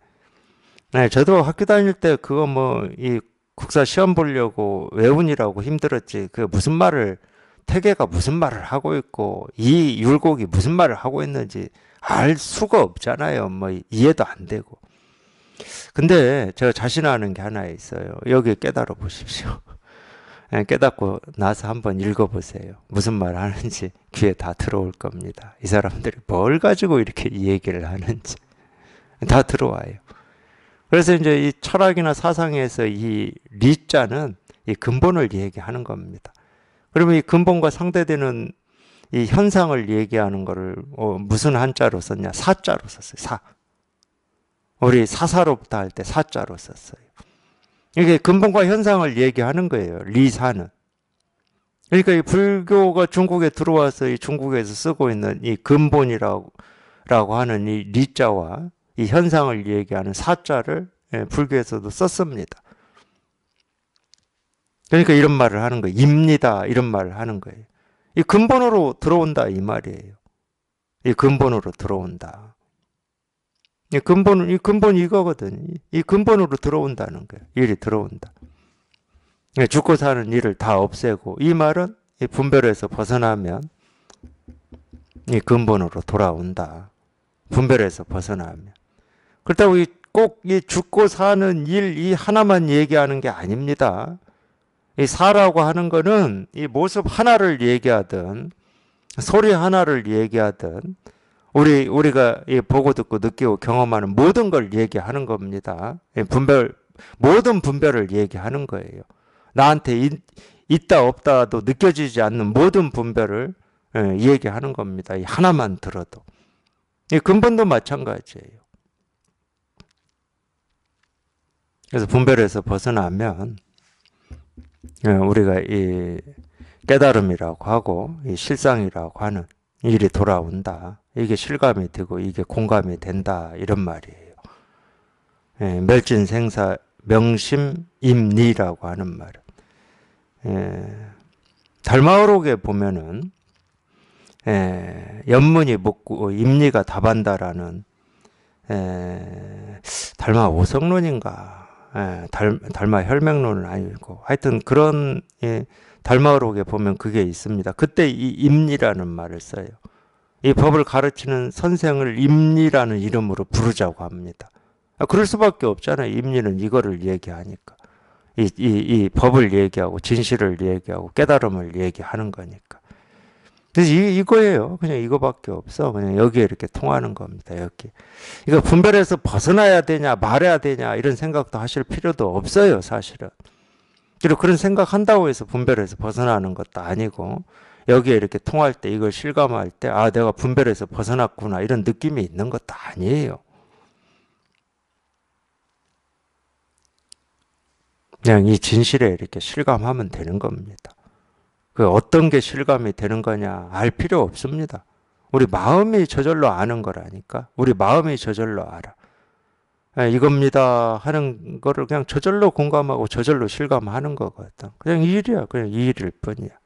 네, 저도 학교 다닐 때 그거 뭐, 이 국사 시험 보려고 외운이라고 힘들었지, 그 무슨 말을, 태계가 무슨 말을 하고 있고, 이 율곡이 무슨 말을 하고 있는지 알 수가 없잖아요. 뭐, 이해도 안 되고. 근데 제가 자신하는 게 하나 있어요. 여기 깨달아 보십시오. 예, 깨닫고 나서 한번 읽어보세요. 무슨 말 하는지 귀에 다 들어올 겁니다. 이 사람들이 뭘 가지고 이렇게 이 얘기를 하는지 다 들어와요. 그래서 이제 이 철학이나 사상에서 이 리자는 이 근본을 얘기하는 겁니다. 그러면 이 근본과 상대되는 이 현상을 얘기하는 거를 어 무슨 한자로 썼냐? 사자로 썼어요. 사. 우리 사사롭다 할 때 사자로 썼어요. 이게 근본과 현상을 얘기하는 거예요. 리사는. 그러니까 이 불교가 중국에 들어와서 이 중국에서 쓰고 있는 이 근본이라고 하는 이 리자와 이 현상을 얘기하는 사자를 예, 불교에서도 썼습니다. 그러니까 이런 말을 하는 거예요. 입니다. 이런 말을 하는 거예요. 이 근본으로 들어온다 이 말이에요. 이 근본으로 들어온다. 이 근본은 이 근본이 이거거든. 이 근본으로 들어온다는 거야. 일이 들어온다. 예, 죽고 사는 일을 다 없애고 이 말은 이 분별에서 벗어나면 이 근본으로 돌아온다. 분별에서 벗어나면 그렇다고 꼭이 죽고 사는 일 이 하나만 얘기하는 게 아닙니다. 이 사라고 하는 거는 이 모습 하나를 얘기하든 소리 하나를 얘기하든 우리 우리가 보고 듣고 느끼고 경험하는 모든 걸 얘기하는 겁니다. 분별 모든 분별을 얘기하는 거예요. 나한테 있, 있다 없다도 느껴지지 않는 모든 분별을 예, 얘기하는 겁니다. 하나만 들어도 근본도 마찬가지예요. 그래서 분별에서 벗어나면 예, 우리가 이 깨달음이라고 하고 실상이라고 하는 일이 돌아온다. 이게 실감이 되고 이게 공감이 된다 이런 말이에요. 예, 멸진생사 명심임리라고 하는 말은 예, 달마오록에 보면은 예, 연문이 묻고 임리가 답한다라는 예, 달마 오성론인가 예, 달, 달마 혈맹론은 아니고 하여튼 그런 예, 달마오록에 보면 그게 있습니다. 그때 이 임리라는 말을 써요. 이 법을 가르치는 선생을 임리라는 이름으로 부르자고 합니다. 아, 그럴 수밖에 없잖아요. 임리는 이거를 얘기하니까. 이, 이, 이 법을 얘기하고 진실을 얘기하고 깨달음을 얘기하는 거니까. 그래서 이, 이거예요. 그냥 이거밖에 없어. 그냥 여기에 이렇게 통하는 겁니다. 여기. 이거 분별에서 벗어나야 되냐, 말해야 되냐, 이런 생각도 하실 필요도 없어요, 사실은. 그리고 그런 생각한다고 해서 분별에서 벗어나는 것도 아니고, 여기에 이렇게 통할 때 이걸 실감할 때아 내가 분별해서 벗어났구나 이런 느낌이 있는 것도 아니에요. 그냥 이 진실에 이렇게 실감하면 되는 겁니다. 그 어떤 게 실감이 되는 거냐 알 필요 없습니다. 우리 마음이 저절로 아는 거라니까. 우리 마음이 저절로 알아. 예, 이겁니다 하는 거를 그냥 저절로 공감하고 저절로 실감하는 거거든. 그냥 일이야. 그냥 일일 뿐이야.